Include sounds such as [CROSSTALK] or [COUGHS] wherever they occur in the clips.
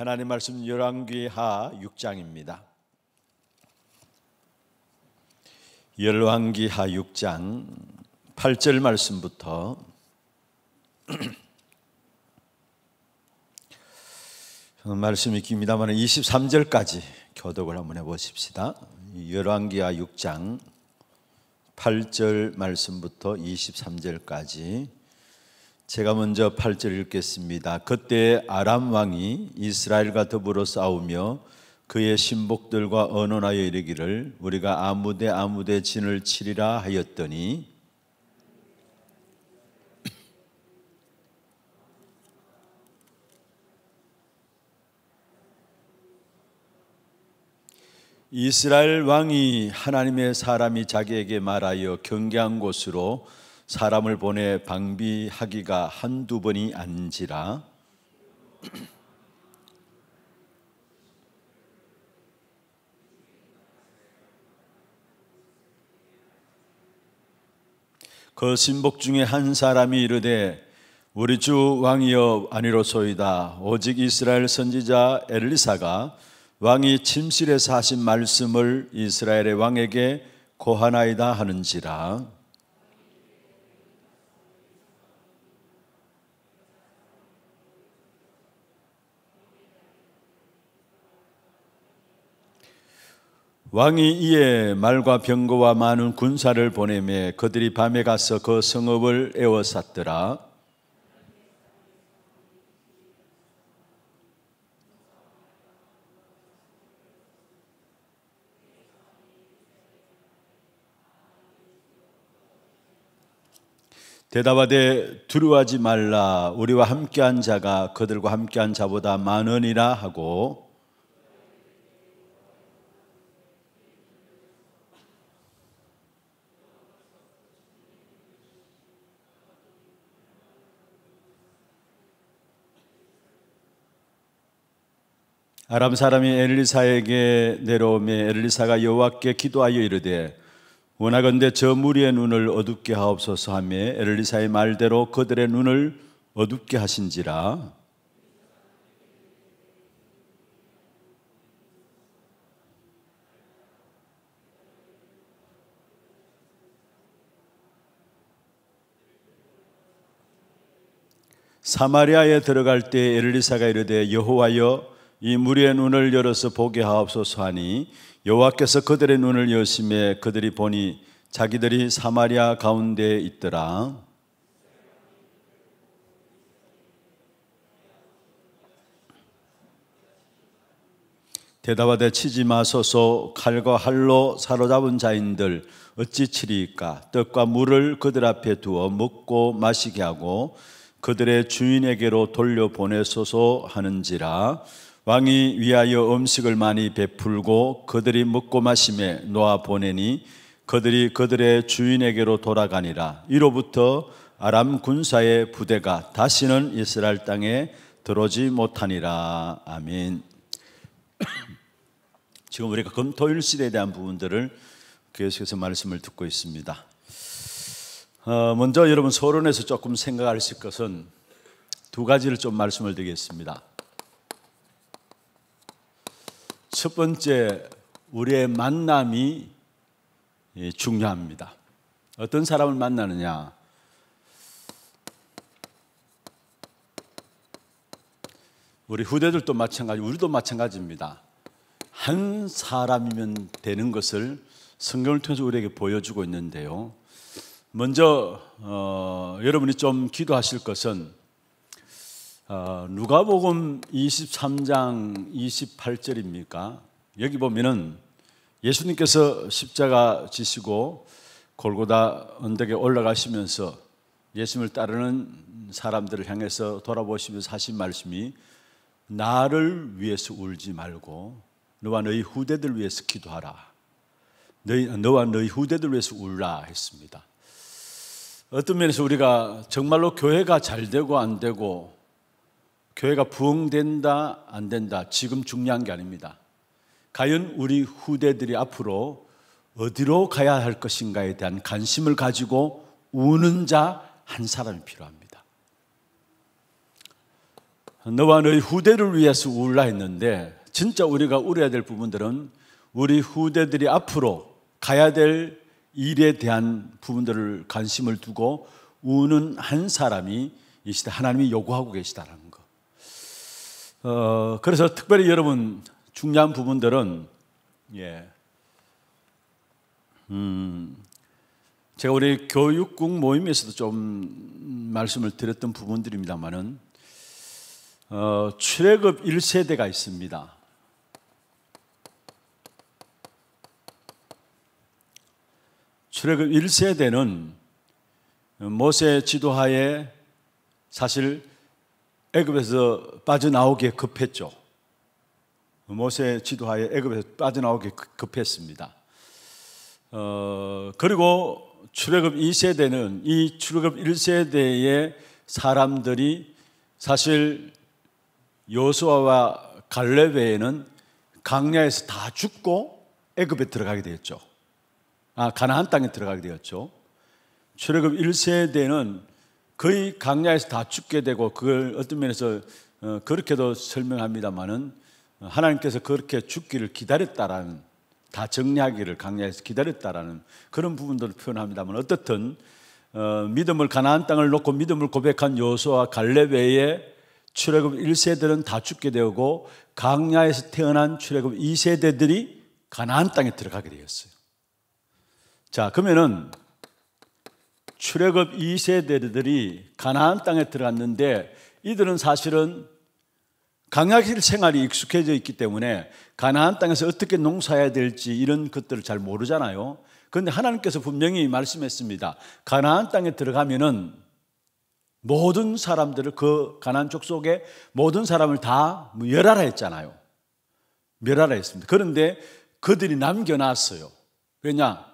하나님 말씀 열왕기하 6장입니다. 열왕기하 6장 8절 말씀부터 [CLEARS THROAT] 말씀이 깁니다만 23절까지 교독을 한번 해 보십시다. 열왕기하 6장 8절 말씀부터 23절까지 제가 먼저 8절 읽겠습니다. 그때 아람 왕이 이스라엘과 더불어 싸우며 그의 신복들과 언언하여 이르기를 우리가 아무데 아무데 진을 치리라 하였더니 이스라엘 왕이 하나님의 사람이 자기에게 말하여 경계한 곳으로 사람을 보내 방비하기가 한두 번이 아니라 그 신복 중에 한 사람이 이르되 우리 주 왕이여 아니로소이다 오직 이스라엘 선지자 엘리사가 왕이 침실에서 하신 말씀을 이스라엘의 왕에게 고하나이다 하는지라 왕이 이에 말과 병거와 많은 군사를 보내매 그들이 밤에 가서 그 성읍을 에워쌌더라. 대답하되 두려워하지 말라 우리와 함께한 자가 그들과 함께한 자보다 많으니라 하고 아람 사람이 엘리사에게 내려오매 엘리사가 여호와께 기도하여 이르되 원하건대 저 무리의 눈을 어둡게 하옵소서 하며 엘리사의 말대로 그들의 눈을 어둡게 하신지라 사마리아에 들어갈 때 엘리사가 이르되 여호와여 이 무리의 눈을 열어서 보게 하옵소서 하니 여호와께서 그들의 눈을 여심에 그들이 보니 자기들이 사마리아 가운데에 있더라. 대답하되 치지 마소서 칼과 할로 사로잡은 자인들 어찌 치리까 떡과 물을 그들 앞에 두어 먹고 마시게 하고 그들의 주인에게로 돌려보내소서 하는지라 왕이 위하여 음식을 많이 베풀고 그들이 먹고 마심에 놓아 보내니 그들이 그들의 주인에게로 돌아가니라. 이로부터 아람 군사의 부대가 다시는 이스라엘 땅에 들어오지 못하니라. 아멘. [COUGHS] 지금 우리가 금토일 시대에 대한 부분들을 계속해서 말씀을 듣고 있습니다. 어, 먼저 여러분 서론에서 조금 생각하실 것은 두 가지를 좀 말씀을 드리겠습니다. 첫 번째 우리의 만남이 예, 중요합니다. 어떤 사람을 만나느냐? 우리 후대들도 마찬가지, 우리도 마찬가지입니다. 한 사람이면 되는 것을 성경을 통해서 우리에게 보여주고 있는데요. 먼저 어, 여러분이 좀 기도하실 것은 어, 누가복음 23장 28절입니까? 여기 보면은 예수님께서 십자가 지시고 골고다 언덕에 올라가시면서 예수님을 따르는 사람들을 향해서 돌아보시면서 하신 말씀이 나를 위해서 울지 말고 너와 너희 후대들 위해서 기도하라. 너희, 너와 너희 후대들 위해서 울라 했습니다. 어떤 면에서 우리가 정말로 교회가 잘 되고 안 되고 교회가 부흥된다 안 된다 지금 중요한 게 아닙니다. 과연 우리 후대들이 앞으로 어디로 가야 할 것인가에 대한 관심을 가지고 우는 자 한 사람이 필요합니다. 너와 너의 후대를 위해서 울라 했는데 진짜 우리가 울어야 될 부분들은 우리 후대들이 앞으로 가야 될 일에 대한 부분들을 관심을 두고 우는 한 사람이 이 시대 하나님이 요구하고 계시다는 어, 그래서 특별히 여러분 중요한 부분들은 예. 음, 제가 우리 교육국 모임에서도 좀 말씀을 드렸던 부분들입니다만은 어, 출애굽 1세대가 있습니다. 출애굽 1세대는 모세 지도하에 사실 애굽에서 빠져나오기에 급했죠. 모세 지도하에 애굽에서 빠져나오기 급했습니다. 어, 그리고 출애굽 2세대는 이 출애굽 1세대의 사람들이 사실 요수아와 갈렙 외에는 강야에서 다 죽고 애굽에 들어가게 되었죠. 아 가나안 땅에 들어가게 되었죠. 출애굽 1세대는 거의 강야에서 다 죽게 되고 그걸 어떤 면에서 어, 그렇게도 설명합니다만은 하나님께서 그렇게 죽기를 기다렸다라는 다 정리하기를 강야에서 기다렸다라는 그런 부분들을 표현합니다만 어떻든 어, 믿음을 가나안 땅을 놓고 믿음을 고백한 요호수와 갈렙 외에 출애굽 1세대는 다 죽게 되고 강야에서 태어난 출애굽 2세대들이 가나안 땅에 들어가게 되었어요. 자, 그러면은 출애굽 2세대들이 가나안 땅에 들어갔는데 이들은 사실은 강약실 생활이 익숙해져 있기 때문에 가나안 땅에서 어떻게 농사해야 될지 이런 것들을 잘 모르잖아요. 그런데 하나님께서 분명히 말씀했습니다. 가나안 땅에 들어가면은 모든 사람들을 그 가나안 족속에 모든 사람을 다 멸하라 했잖아요. 멸하라 했습니다. 그런데 그들이 남겨놨어요. 왜냐?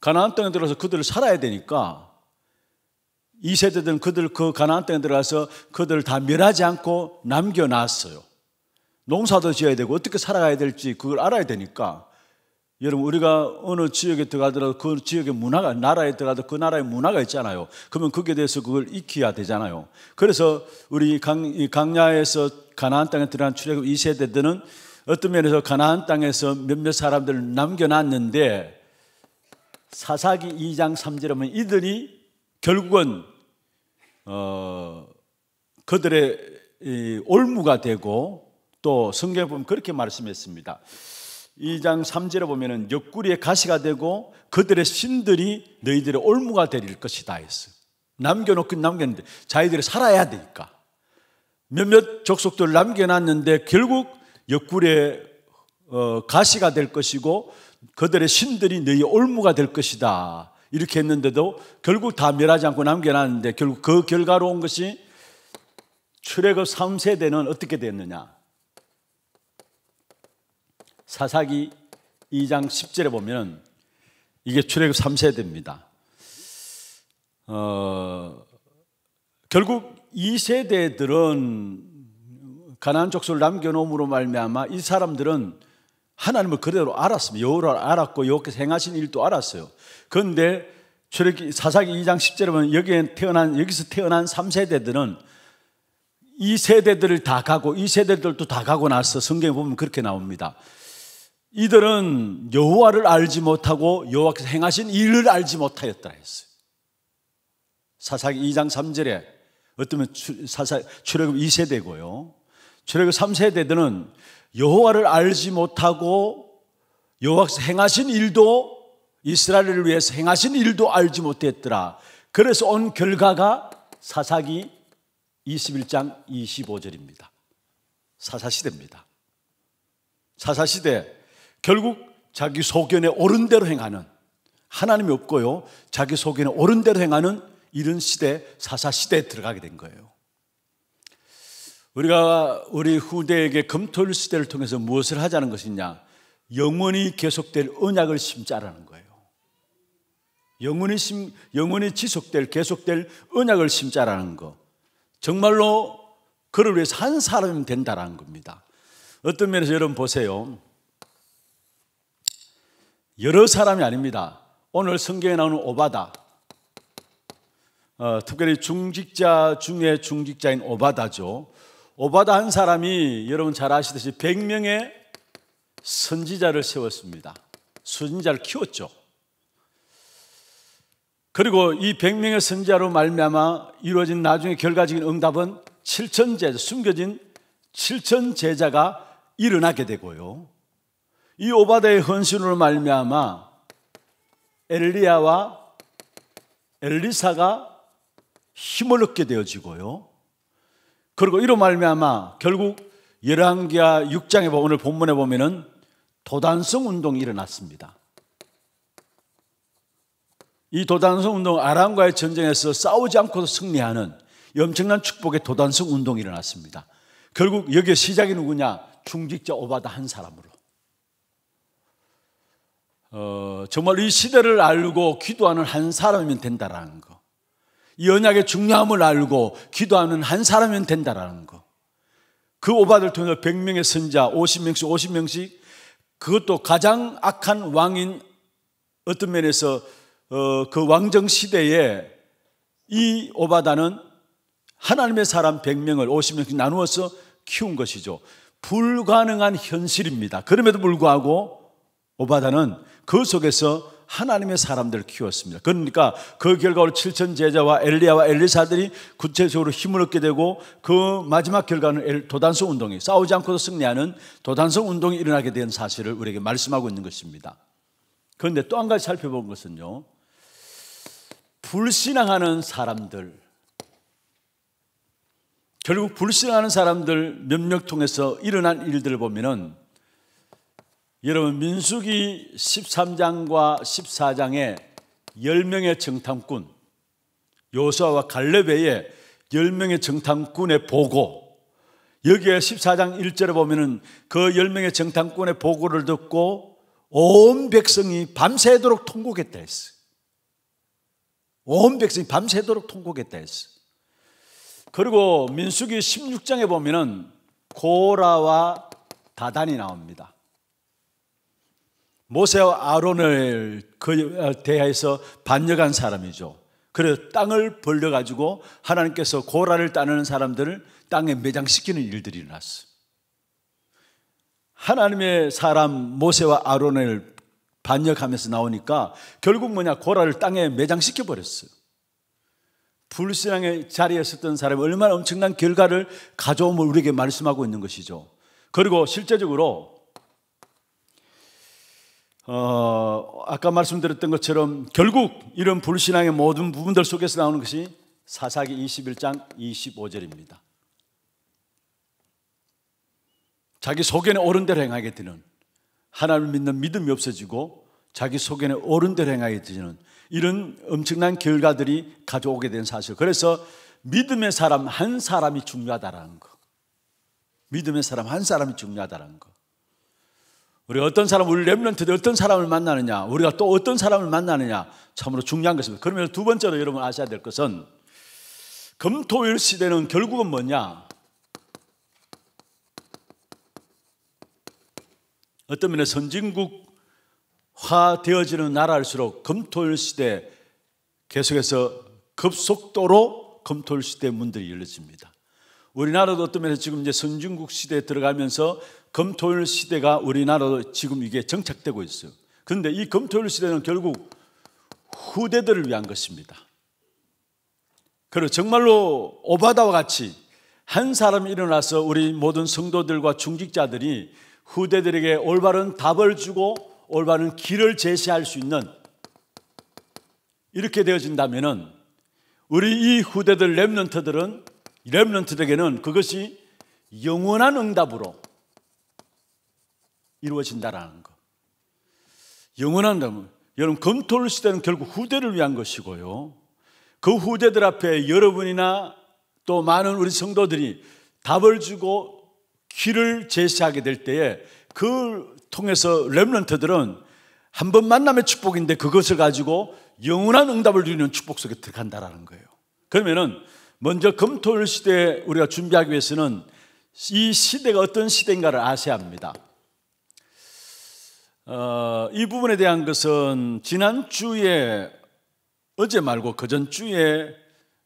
가나안 땅에 들어서 그들을 살아야 되니까 이 세대들은 그들 그 가나안 땅에 들어가서 그들다 멸하지 않고 남겨놨어요. 농사도 지어야 되고 어떻게 살아가야 될지 그걸 알아야 되니까 여러분 우리가 어느 지역에 들어가더라도 그 지역의 문화가 나라에 들어가도 그 나라의 문화가 있잖아요. 그러면 거기에 대해서 그걸 익혀야 되잖아요. 그래서 우리 강, 강야에서 가나안 땅에 들어간 출애굽 2세대들은 어떤 면에서 가나안 땅에서 몇몇 사람들을 남겨놨는데 사사기 2장 3절에 보면 이들이 결국은 어, 그들의 이, 올무가 되고 또 성경에 보면 그렇게 말씀했습니다. 2장 3절에 보면은 옆구리에 가시가 되고 그들의 신들이 너희들의 올무가 되릴 것이다 했어. 남겨놓긴 남겼는데 자기들이 살아야 되니까. 몇몇 족속들 남겨놨는데 결국 옆구리에 어, 가시가 될 것이고 그들의 신들이 너희 올무가 될 것이다. 이렇게 했는데도 결국 다 멸하지 않고 남겨놨는데 결국 그 결과로 온 것이 출애굽 3세대는 어떻게 됐느냐? 사사기 2장 10절에 보면 이게 출애굽 3세대입니다. 어, 결국 이 세대들은 가나안 족속을 남겨놓음으로 말미암아 이 사람들은 하나님을 그대로 알았습니다. 여호를 알았고 여호께서 행하신 일도 알았어요. 그런데 출애기 사사기 2장 10절에 보면 여기에 태어난 여기서 태어난 3세대들은 이 세대들을 다 가고 이 세대들도 다 가고 나서 성경에 보면 그렇게 나옵니다. 이들은 여호와를 알지 못하고 여호와께서 행하신 일을 알지 못하였다 했어요. 사사기 2장 3절에 어쩌면 출애굽 2세대고요. 출애굽 3세대들은 여호와를 알지 못하고 여호와께서 행하신 일도 이스라엘을 위해서 행하신 일도 알지 못했더라. 그래서 온 결과가 사사기 21장 25절입니다. 사사시대입니다. 사사시대 결국 자기 소견에 옳은 대로 행하는 하나님이 없고요. 자기 소견에 옳은 대로 행하는 이런 시대 사사시대에 들어가게 된 거예요. 우리가 우리 후대에게 검토일 시대를 통해서 무엇을 하자는 것이냐? 영원히 계속될 언약을 심자라는 거예요. 영원히 심, 영원히 지속될, 계속될 언약을 심자라는 거. 정말로 그를 위해서 한 사람이 된다라는 겁니다. 어떤 면에서 여러분 보세요. 여러 사람이 아닙니다. 오늘 성경에 나오는 오바다. 어, 특별히 중직자 중에 중직자인 오바다죠. 오바다 한 사람이 여러분 잘 아시듯이 100명의 선지자를 세웠습니다. 선지자를 키웠죠. 그리고 이 100명의 선지자로 말미암아 이루어진 나중에 결과적인 응답은 7천 제자 숨겨진 7천 제자가 일어나게 되고요. 이 오바다의 헌신으로 말미암아 엘리야와 엘리사가 힘을 얻게 되어지고요. 그리고 이로 말미암아 결국 열왕기하 6장에 보 오늘 본문에 보면은 도단성 운동이 일어났습니다. 이 도단성 운동 아람과의 전쟁에서 싸우지 않고도 승리하는 엄청난 축복의 도단성 운동이 일어났습니다. 결국 여기에 시작이 누구냐? 중직자 오바다 한 사람으로. 어, 정말 이 시대를 알고 기도하는 한 사람이면 된다라는 것. 이 언약의 중요함을 알고 기도하는 한 사람이면 된다라는 거. 그 오바를 통해서 100명의 선자 50명씩 50명씩 그것도 가장 악한 왕인 어떤 면에서 어, 그 왕정 시대에 이 오바다는 하나님의 사람 100명을 50명씩 나누어서 키운 것이죠. 불가능한 현실입니다. 그럼에도 불구하고 오바다는 그 속에서 하나님의 사람들을 키웠습니다. 그러니까 그 결과로 7천 제자와 엘리야와 엘리사들이 구체적으로 힘을 얻게 되고 그 마지막 결과는 도단서 운동이 싸우지 않고도 승리하는 도단서 운동이 일어나게 된 사실을 우리에게 말씀하고 있는 것입니다. 그런데 또 한 가지 살펴본 것은요. 불신앙하는 사람들 결국 불신앙하는 사람들 몇몇 통해서 일어난 일들을 보면은 여러분 민숙이 13장과 14장에 10명의 정탐꾼 요수아와 갈렙의 10명의 정탐꾼의 보고 여기에 14장 1절에 보면은 그 10명의 정탐꾼의 보고를 듣고 온 백성이 밤새도록 통곡했다 했어. 온 백성이 밤새도록 통곡했다 했어. 그리고 민숙이 16장에 보면은 고라와 다단이 나옵니다. 모세와 아론을 그 어, 대하여서 반역한 사람이죠. 그래서 땅을 벌려가지고 하나님께서 고라를 따르는 사람들을 땅에 매장시키는 일들이 일어났어. 하나님의 사람 모세와 아론을 반역하면서 나오니까 결국 뭐냐 고라를 땅에 매장시켜 버렸어요. 불신앙의 자리에 섰던 사람이 얼마나 엄청난 결과를 가져옴을 우리에게 말씀하고 있는 것이죠. 그리고 실제적으로 어, 아까 말씀드렸던 것처럼 결국 이런 불신앙의 모든 부분들 속에서 나오는 것이 사사기 21장 25절입니다. 자기 소견에 옳은 대로 행하게 되는 하나님을 믿는 믿음이 없어지고 자기 소견에 옳은 대로 행하게 되는 이런 엄청난 결과들이 가져오게 된 사실. 그래서 믿음의 사람 한 사람이 중요하다라는 거. 믿음의 사람 한 사람이 중요하다라는 거. 우리 어떤 사람, 우리 랩런트들 어떤 사람을 만나느냐, 우리가 또 어떤 사람을 만나느냐, 참으로 중요한 것입니다. 그러면 두 번째로 여러분 아셔야 될 것은 금토일 시대는 결국은 뭐냐? 어떤 면에 선진국화 되어지는 나라일수록 금토일 시대 계속해서 급속도로 금토일 시대 문들이 열려집니다. 우리나라도 어떤 면에서 지금 이제 선진국 시대에 들어가면서 검토일 시대가 우리나라로 지금 이게 정착되고 있어요. 그런데 이검토일 시대는 결국 후대들을 위한 것입니다. 그리고 정말로 오바다와 같이 한 사람이 일어나서 우리 모든 성도들과 중직자들이 후대들에게 올바른 답을 주고 올바른 길을 제시할 수 있는 이렇게 되어진다면 우리 이 후대들 랩런트들은 랩런트들에게는 그것이 영원한 응답으로 이루어진다라는 것. 영원한다면 여러분 검토를 시대는 결국 후대를 위한 것이고요. 그 후대들 앞에 여러분이나 또 많은 우리 성도들이 답을 주고 길을 제시하게 될 때에 그 통해서 렘런트들은 한 번 만남의 축복인데 그것을 가지고 영원한 응답을 주는 축복 속에 들어간다라는 거예요. 그러면은 먼저 검토일 시대에 우리가 준비하기 위해서는 이 시대가 어떤 시대인가를 아셔야 합니다. 어, 이 부분에 대한 것은 지난주에 어제 말고 그 전주에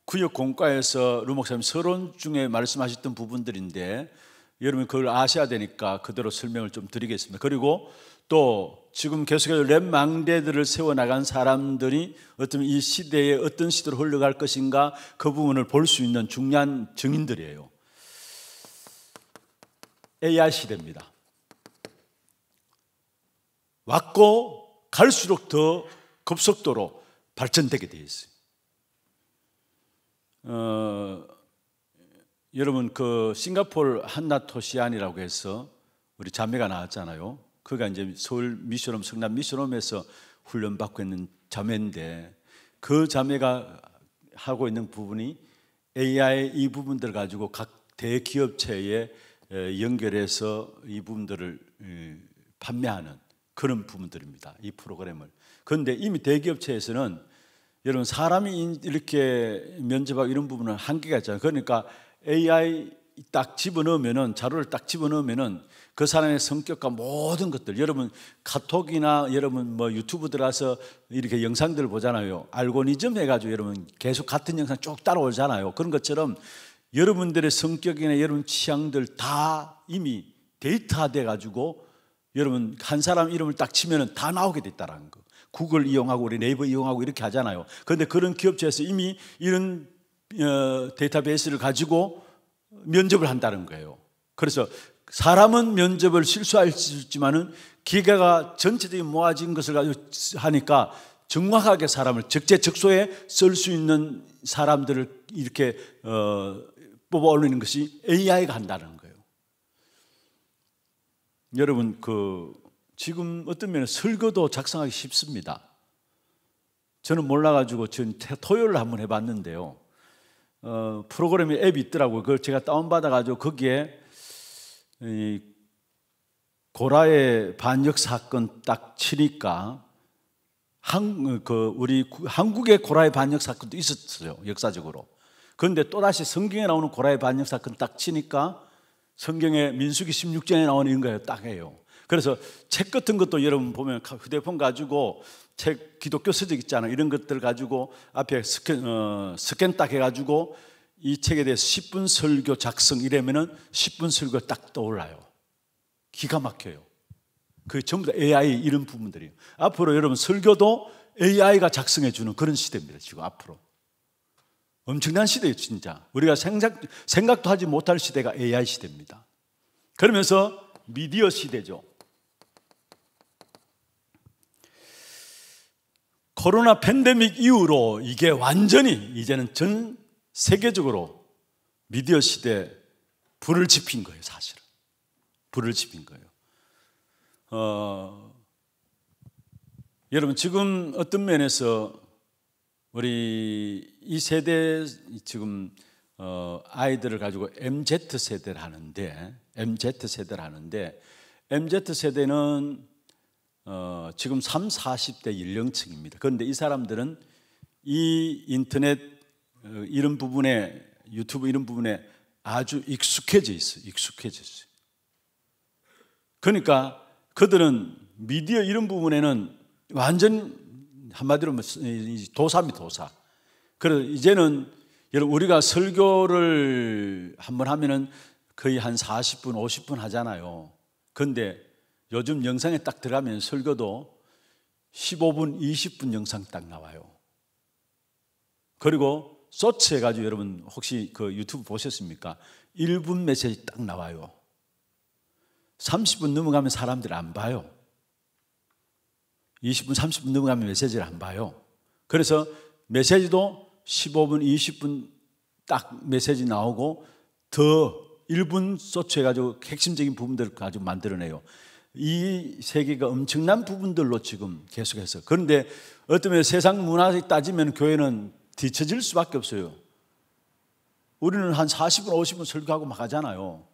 구역 공과에서 루목사님 서론 중에 말씀하셨던 부분들인데 여러분 그걸 아셔야 되니까 그대로 설명을 좀 드리겠습니다. 그리고 또 지금 계속해서 랩망대들을 세워나간 사람들이 어떤 이 시대에 어떤 시대로 흘러갈 것인가 그 부분을 볼 수 있는 중요한 증인들이에요. AI 시대입니다. 왔고 갈수록 더 급속도로 발전되게 되어 있어요. 어, 여러분 그싱가포 한나토시안이라고 해서 우리 자매가 나왔잖아요. 그가 이제 서울 미션홈 성남 미션홈에서 훈련 받고 있는 자매인데 그 자매가 하고 있는 부분이 AI 이 부분들 가지고 각 대기업체에 연결해서 이 부분들을 판매하는 그런 부분들입니다. 이 프로그램을. 그런데 이미 대기업체에서는 여러분 사람이 이렇게 면접하고 이런 부분은 한계가 있잖아요. 그러니까 AI 딱 집어넣으면은 자료를 딱 집어넣으면은 그 사람의 성격과 모든 것들 여러분 카톡이나 여러분 뭐 유튜브 들어서 이렇게 영상들 을 보잖아요. 알고리즘 해가지고 여러분 계속 같은 영상 쭉 따라오잖아요. 그런 것처럼 여러분들의 성격이나 여러분 취향들 다 이미 데이터돼 가지고 여러분 한 사람 이름을 딱 치면은 다 나오게 됐다라는 거. 구글 이용하고 우리 네이버 이용하고 이렇게 하잖아요. 그런데 그런 기업체에서 이미 이런 어, 데이터베이스를 가지고 면접을 한다는 거예요. 그래서 사람은 면접을 실수할 수 있지만은 기계가 전체적인 모아진 것을 가지고 하니까 정확하게 사람을 적재적소에 쓸 수 있는 사람들을 이렇게 어, 뽑아 올리는 것이 AI가 한다는 거예요. 여러분 그 지금 어떤 면에 설거도 작성하기 쉽습니다. 저는 몰라가지고 전 토요일 한번 해봤는데요. 어, 프로그램이 앱이 있더라고요. 그걸 제가 다운받아가지고 거기에 고라의 반역 사건 딱 치니까 한, 그 우리 한국의 고라의 반역 사건도 있었어요. 역사적으로. 그런데 또다시 성경에 나오는 고라의 반역 사건 딱 치니까 성경에 민수기 16장에 나오는 인가요? 딱해요 그래서 책 같은 것도 여러분 보면 휴대폰 가지고 책 기독교 서적 있잖아요. 이런 것들 가지고 앞에 스캔, 어, 스캔 딱 해가지고 이 책에 대해서 10분 설교 작성 이래면은 10분 설교 딱 떠올라요. 기가 막혀요. 그 전부 다 AI 이런 부분들이에요. 앞으로 여러분 설교도 AI가 작성해 주는 그런 시대입니다. 지금 앞으로. 엄청난 시대예요, 진짜. 우리가 생각, 생각도 하지 못할 시대가 AI 시대입니다. 그러면서 미디어 시대죠. 코로나 팬데믹 이후로 이게 완전히 이제는 전 세계적으로 미디어 시대에 불을 지핀 거예요, 사실은. 불을 지핀 거예요. 어, 여러분, 지금 어떤 면에서 우리 이 세대 지금 어, 아이들을 가지고 MZ 세대를 하는데 MZ 세대를 하는데 MZ 세대는 어, 지금 3, 40대 연령층입니다. 그런데 이 사람들은 이 인터넷 어, 이런 부분에 유튜브 이런 부분에 아주 익숙해져 있어. 익숙해져 있어. 그러니까 그들은 미디어 이런 부분에는 완전 한마디로 뭐, 도사입니다, 도사. 그래서 이제는 여러분 우리가 설교를 한번 하면은 거의 한 40분, 50분 하잖아요. 근데 요즘 영상에 딱 들어가면 설교도 15분, 20분 영상 딱 나와요. 그리고 쇼츠 해가지고 여러분 혹시 그 유튜브 보셨습니까? 1분 메시지 딱 나와요. 30분 넘어가면 사람들 안 봐요. 20분, 30분 넘어가면 메시지를 안 봐요. 그래서 메시지도 15분, 20분 딱 메시지 나오고 더 1분 소쳐해가지고 핵심적인 부분들을 가지고 만들어내요. 이 세계가 엄청난 부분들로 지금 계속해서. 그런데 어떤 면 세상 문화에 따지면 교회는 뒤처질 수밖에 없어요. 우리는 한 40분, 50분 설교하고 막 하잖아요.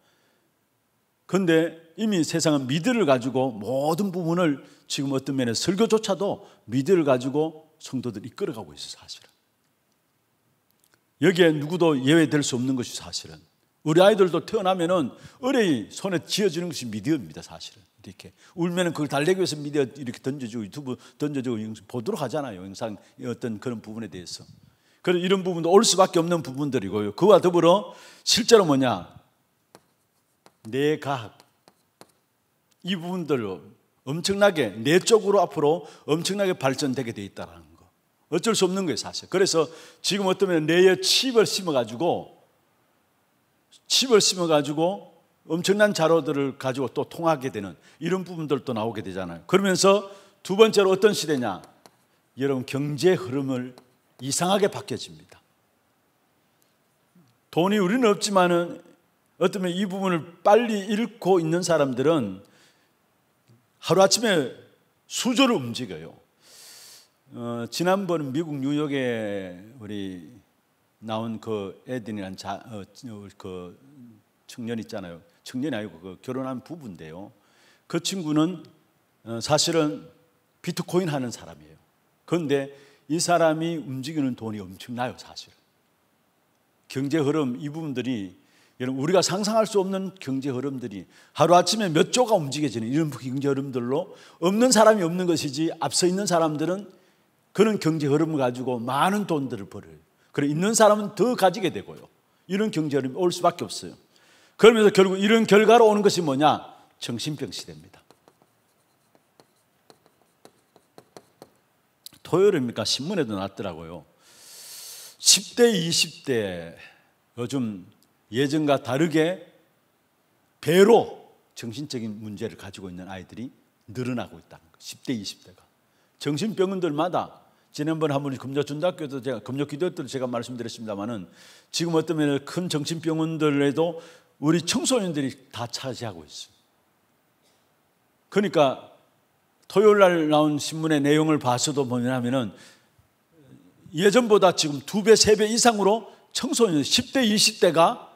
그런데 이미 세상은 미드를 가지고 모든 부분을 지금 어떤 면에 설교조차도 미드를 가지고 성도들 이끌어가고 있어요, 사실은. 여기에 누구도 예외될 수 없는 것이 사실은. 우리 아이들도 태어나면은 어린이 손에 쥐어주는 것이 미디어입니다, 사실은. 이렇게 울면은 그걸 달래기 위해서 미디어 이렇게 던져주고 유튜브 던져주고 보도록 하잖아요. 영상 어떤 그런 부분에 대해서. 그런 이런 부분도 올 수밖에 없는 부분들이고요. 그와 더불어 실제로 뭐냐? 내과학 이 부분들로 엄청나게 내 쪽으로 앞으로 엄청나게 발전되게 돼 있다라는 어쩔 수 없는 거예요, 사실. 그래서 지금 어쩌면 뇌에 칩을 심어가지고, 칩을 심어가지고 엄청난 자료들을 가지고 또 통하게 되는 이런 부분들도 나오게 되잖아요. 그러면서 두 번째로 어떤 시대냐? 여러분, 경제 흐름을 이상하게 바뀌어집니다. 돈이 우리는 없지만은 어쩌면 이 부분을 빨리 잃고 있는 사람들은 하루아침에 수조를 움직여요. 어, 지난번 미국 뉴욕에 우리 나온 그에든이라 자, 어, 어, 그 청년 있잖아요. 청년이 아니고 그 결혼한 부부인데요. 그 친구는 어, 사실은 비트코인 하는 사람이에요. 그런데 이 사람이 움직이는 돈이 엄청나요, 사실. 경제 흐름 이 부분들이 여러분 우리가 상상할 수 없는 경제 흐름들이 하루아침에 몇 조가 움직여지는 이런 경제 흐름들로 없는 사람이 없는 것이지 앞서 있는 사람들은 그런 경제 흐름을 가지고 많은 돈들을 벌어요. 그래 있는 사람은 더 가지게 되고요. 이런 경제 흐름이 올 수밖에 없어요. 그러면서 결국 이런 결과로 오는 것이 뭐냐? 정신병 시대입니다. 토요일입니까? 신문에도 났더라고요. 10대, 20대 요즘 예전과 다르게 배로 정신적인 문제를 가지고 있는 아이들이 늘어나고 있다는 거예요. 10대, 20대가. 정신병원들마다 지난번 한번 금요 준다교도 제가 금요 기도회 때 제가 말씀드렸습니다만은 지금 어떤면에큰 정신병원들에도 우리 청소년들이 다 차지하고 있습니다. 그러니까 토요일 날 나온 신문의 내용을 봐서도 뭐냐면은 예전보다 지금 두 배, 세 배 이상으로 청소년 10대, 20대가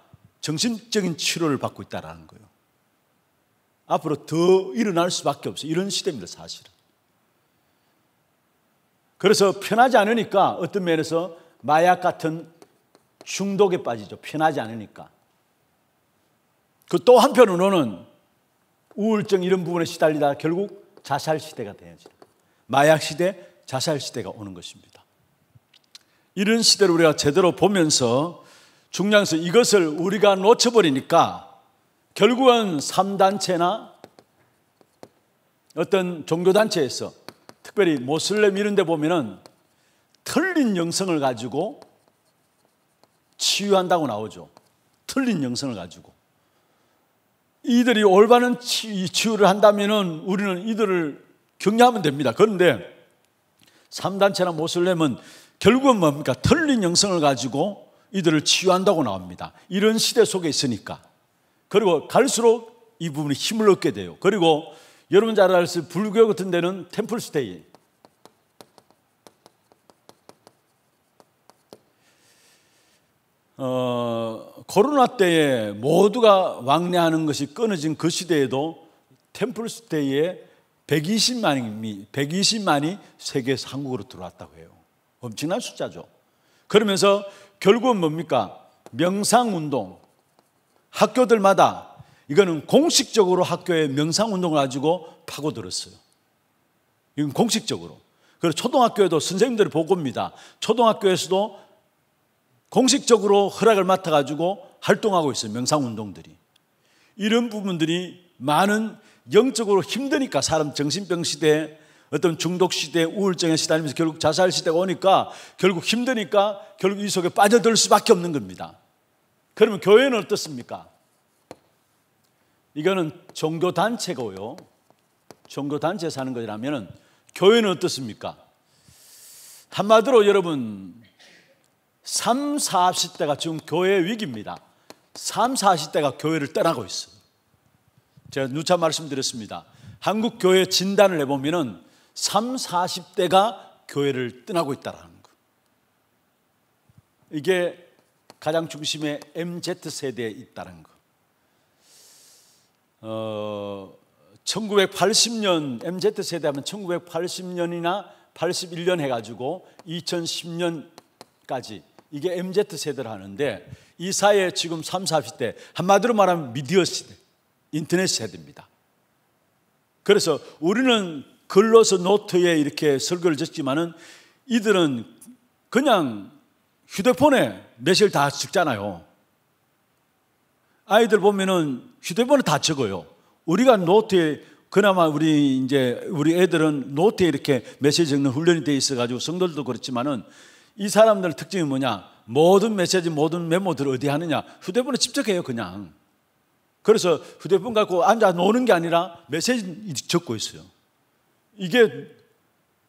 정신적인 치료를 받고 있다는 거예요. 앞으로 더 일어날 수밖에 없어요. 이런 시대입니다, 사실은. 그래서 편하지 않으니까 어떤 면에서 마약 같은 중독에 빠지죠. 편하지 않으니까. 그 또 한편으로는 우울증 이런 부분에 시달리다 결국 자살 시대가 되어지는 마약 시대, 자살 시대가 오는 것입니다. 이런 시대를 우리가 제대로 보면서 중량에서 이것을 우리가 놓쳐버리니까 결국은 3단체나 어떤 종교단체에서 특별히 모슬렘 이런 데 보면은 틀린 영성을 가지고 치유한다고 나오죠. 틀린 영성을 가지고. 이들이 올바른 치유를 한다면은 우리는 이들을 격려하면 됩니다. 그런데 3단체나 모슬렘은 결국은 뭡니까? 틀린 영성을 가지고 이들을 치유한다고 나옵니다. 이런 시대 속에 있으니까. 그리고 갈수록 이 부분이 힘을 얻게 돼요. 그리고 여러분 잘 알듯이 불교 같은 데는 템플스테이. 어, 코로나 때에 모두가 왕래하는 것이 끊어진 그 시대에도 템플스테이에 120만이, 120만이 세계에국으로 들어왔다고 해요. 엄청난 숫자죠. 그러면서 결국은 뭡니까? 명상운동. 학교들마다 이거는 공식적으로 학교에 명상운동을 가지고 파고들었어요. 이건 공식적으로. 그래서 초등학교에도 선생님들이 보고입니다. 초등학교에서도 공식적으로 허락을 맡아가지고 활동하고 있어요. 명상운동들이. 이런 부분들이 많은 영적으로 힘드니까 사람 정신병 시대에 어떤 중독 시대, 우울증에 시달리면서 결국 자살 시대가 오니까 결국 힘드니까 결국 이 속에 빠져들 수밖에 없는 겁니다. 그러면 교회는 어떻습니까? 이거는 종교 단체고요. 종교 단체 사는 거라면 교회는 어떻습니까? 한마디로 여러분 3, 40대가 지금 교회 위기입니다. 3, 40대가 교회를 떠나고 있어요. 제가 누차 말씀드렸습니다. 한국 교회 진단을 해보면 3, 40대가 교회를 떠나고 있다라는 거. 이게 가장 중심에 MZ 세대에 있다는 거. 어, 1980년 MZ 세대하면 1980년이나 81년 해가지고 2010년까지 이게 MZ 세대를 하는데 이 사이에 지금 3, 40대 한마디로 말하면 미디어 시대, 인터넷 세대입니다. 그래서 우리는 글로서 노트에 이렇게 설교를 적지만은 이들은 그냥 휴대폰에 메시지를 다 찍잖아요. 아이들 보면은 휴대폰을다 적어요. 우리가 노트에 그나마 우리 이제 우리 애들은 노트에 이렇게 메시지 적는 훈련이 돼 있어가지고 성도들도 그렇지만은 이 사람들 특징이 뭐냐? 모든 메시지, 모든 메모들을 어디 하느냐? 휴대폰에 집적해요, 그냥. 그래서 휴대폰 갖고 앉아 노는 게 아니라 메시지 적고 있어요. 이게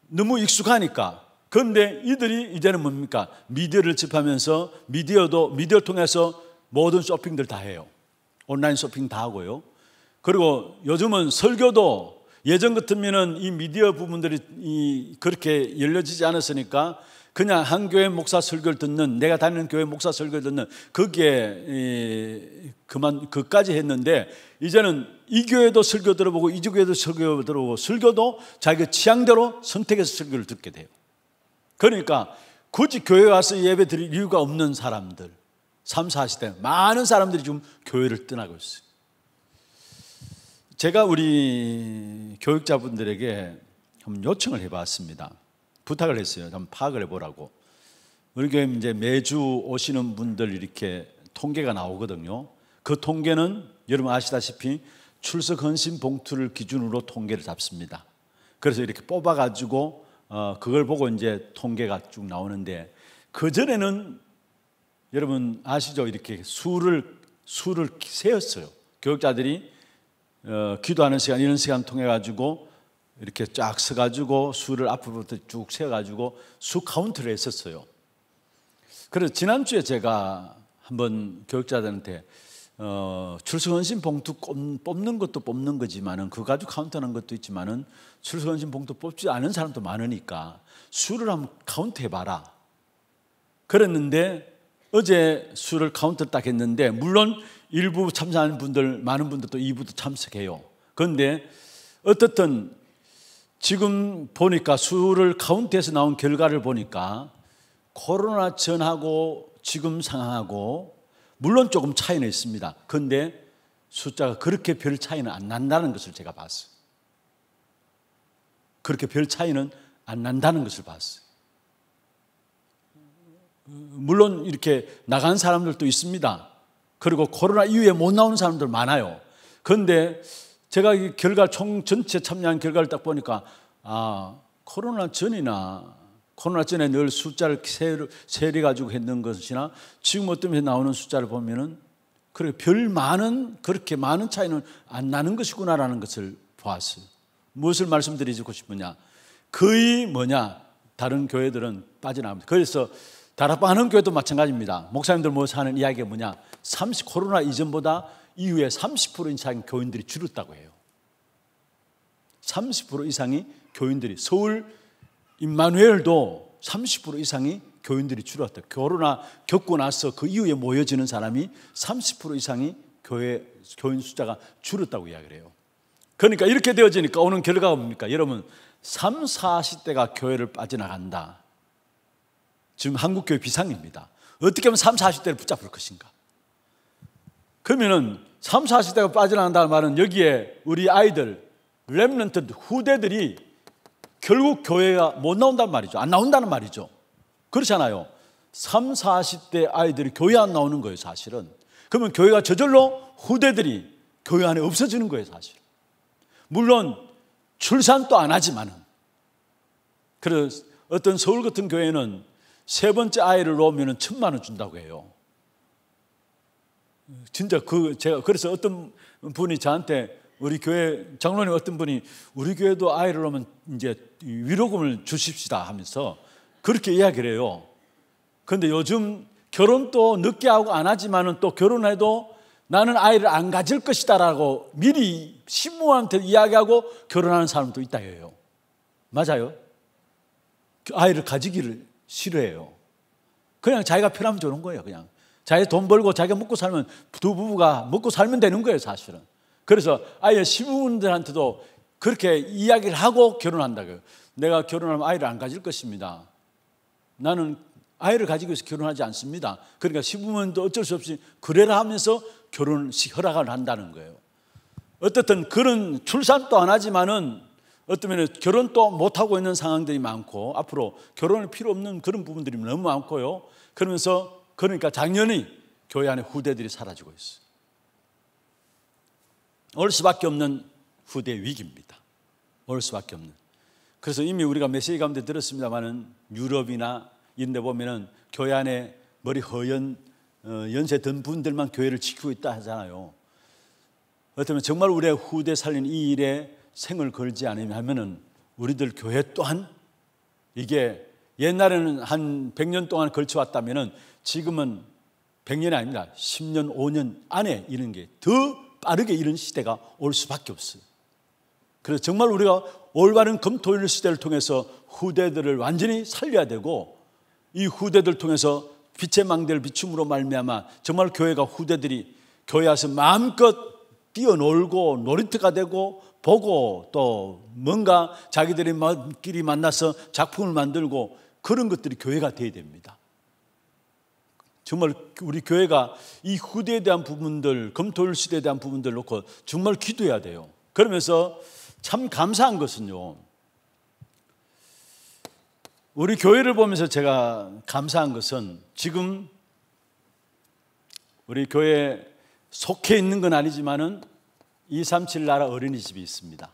너무 익숙하니까. 그런데 이들이 이제는 뭡니까? 미디어를 집하면서 미디어도, 미디어 를 통해서 모든 쇼핑들 다 해요. 온라인 쇼핑 다 하고요. 그리고 요즘은 설교도 예전 같으면은 이 미디어 부분들이 이 그렇게 열려지지 않았으니까 그냥 한 교회 목사 설교를 듣는 내가 다니는 교회 목사 설교를 듣는 거기에 그만 그까지 했는데 이제는 이 교회도 설교 들어보고 이 교회도 설교 들어보고 설교도 자기가 취향대로 선택해서 설교를 듣게 돼요. 그러니까 굳이 교회 와서 예배 드릴 이유가 없는 사람들 3, 4시대 많은 사람들이 지금 교회를 떠나고 있어요. 제가 우리 교육자분들에게 한번 요청을 해봤습니다. 부탁을 했어요. 한번 파악을 해보라고. 우리 교회 이제 매주 오시는 분들 이렇게 통계가 나오거든요. 그 통계는 여러분 아시다시피 출석 헌신 봉투를 기준으로 통계를 잡습니다. 그래서 이렇게 뽑아가지고 어, 그걸 보고 이제 통계가 쭉 나오는데 그 전에는 여러분 아시죠? 이렇게 술을 술을 세웠어요 교육자들이 어, 기도하는 시간 이런 시간 통해 가지고 이렇게 쫙 서가지고 술을 앞으로부터 쭉 세어가지고 술 카운트를 했었어요. 그래서 지난주에 제가 한번 교육자들한테 어, 출석헌신 봉투 뽑는 것도 뽑는 거지만은 그 가지고 카운트하는 것도 있지만은 출석헌신 봉투 뽑지 않은 사람도 많으니까 술을 한번 카운트해봐라. 그랬는데 어제 술을 카운트 딱 했는데 물론 일부 참석하는 분들 많은 분들도 2부도 참석해요. 그런데 어떻든 지금 보니까 수를 카운트해서 나온 결과를 보니까 코로나 전하고 지금 상황하고 물론 조금 차이는 있습니다. 그런데 숫자가 그렇게 별 차이는 안 난다는 것을 제가 봤어요. 그렇게 별 차이는 안 난다는 것을 봤어요. 물론 이렇게 나간 사람들도 있습니다. 그리고 코로나 이후에 못 나온 사람들 많아요. 그런데 제가 이 결과 총 전체 참여한 결과를 딱 보니까 아 코로나 전이나 코로나 전에 늘 숫자를 세리 가지고 했는 것이나 지금 어떻게 나오는 숫자를 보면은 그래 별 많은 그렇게 많은 차이는 안 나는 것이구나라는 것을 보았어요. 무엇을 말씀드리고 싶으냐? 거의 뭐냐? 다른 교회들은 빠져나옵니다. 그래서 다락방 하는 교회도 마찬가지입니다. 목사님들 모여서 하는 이야기가 뭐냐? 30, 코로나 이전보다 이후에 30% 이상 교인들이 줄었다고 해요. 30% 이상이 교인들이 서울 임마누엘도 30% 이상이 교인들이 줄었다. 코로나 겪고 나서 그 이후에 모여지는 사람이 30% 이상이 교회 교인 숫자가 줄었다고 이야기를 해요. 그러니까 이렇게 되어지니까 오는 결과가 뭡니까? 여러분, 3, 40대가 교회를 빠져나간다. 지금 한국교회 비상입니다. 어떻게 하면 3, 40대를 붙잡을 것인가? 그러면은 3, 40대가 빠져나간다는 말은 여기에 우리 아이들, 랩런트 후대들이 결국 교회가 못 나온단 말이죠. 안 나온다는 말이죠. 그렇잖아요. 3, 40대 아이들이 교회 안 나오는 거예요, 사실은. 그러면 교회가 저절로 후대들이 교회 안에 없어지는 거예요, 사실. 물론 출산도 안 하지만은. 그래서 어떤 서울 같은 교회는 세 번째 아이를 놓으면 천만 원 준다고 해요. 진짜 그 제가 그래서 어떤 분이 저한테 우리 교회 장로님 어떤 분이 우리 교회도 아이를 놓으면 이제 위로금을 주십시다 하면서 그렇게 이야기를 해요. 그런데 요즘 결혼도 늦게 하고 안 하지만은 또 결혼해도 나는 아이를 안 가질 것이다라고 미리 신부한테 이야기하고 결혼하는 사람도 있다 해요. 맞아요? 아이를 가지기를 싫어해요. 그냥 자기가 편하면 좋은 거예요, 그냥. 자기가 돈 벌고 자기가 먹고 살면 두 부부가 먹고 살면 되는 거예요, 사실은. 그래서 아예 시부분들한테도 그렇게 이야기를 하고 결혼한다고요. 내가 결혼하면 아이를 안 가질 것입니다. 나는 아이를 가지고 해서 결혼하지 않습니다. 그러니까 시부모님도 어쩔 수 없이 그래라 하면서 결혼식 허락을 한다는 거예요. 어떻든 그런 출산 도안 하지만은 어쩌면 결혼도 못하고 있는 상황들이 많고 앞으로 결혼을 필요 없는 그런 부분들이 너무 많고요. 그러면서 그러니까 작년히 교회 안에 후대들이 사라지고 있어요. 올 수밖에 없는 후대 위기입니다. 올 수밖에 없는. 그래서 이미 우리가 메시지 가운데 들었습니다만은 유럽이나 이런 데 보면은 교회 안에 머리 허연 어, 연세 든 분들만 교회를 지키고 있다 하잖아요. 어쩌면 정말 우리의 후대 살린 이 일에 생을 걸지 않으면은 우리들 교회 또한 이게 옛날에는 한 100년 동안 걸쳐왔다면은 지금은 100년이 아닙니다. 10년, 5년 안에 이런 게 더 빠르게 이런 시대가 올 수밖에 없어요. 그래서 정말 우리가 올바른 검토일 시대를 통해서 후대들을 완전히 살려야 되고 이 후대들 통해서 빛의 망대를 비춤으로 말미암아 정말 교회가 후대들이 교회 와서 마음껏 뛰어놀고 놀이터가 되고 보고 또 뭔가 자기들끼리 만나서 작품을 만들고 그런 것들이 교회가 돼야 됩니다. 정말 우리 교회가 이 후대에 대한 부분들, 검토일 시대에 대한 부분들 놓고 정말 기도해야 돼요. 그러면서 참 감사한 것은요. 우리 교회를 보면서 제가 감사한 것은 지금 우리 교회 속해 있는 건 아니지만은 237 나라 어린이집이 있습니다.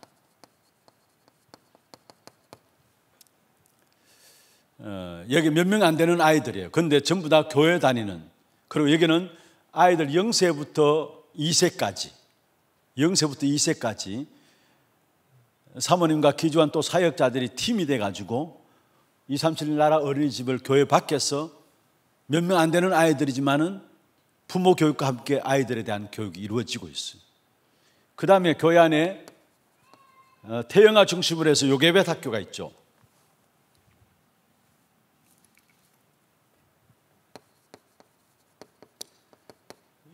어, 여기 몇 명 안 되는 아이들이에요. 근데 전부 다 교회 다니는. 그리고 여기는 아이들 0세부터 2세까지, 0세부터 2세까지 사모님과 기주한 또 사역자들이 팀이 돼가지고 237 나라 어린이집을 교회 밖에서 몇 명 안 되는 아이들이지만은 부모 교육과 함께 아이들에 대한 교육이 이루어지고 있어요. 그 다음에 교회 안에 어, 태영아 중심으로 해서 요괴벳 학교가 있죠.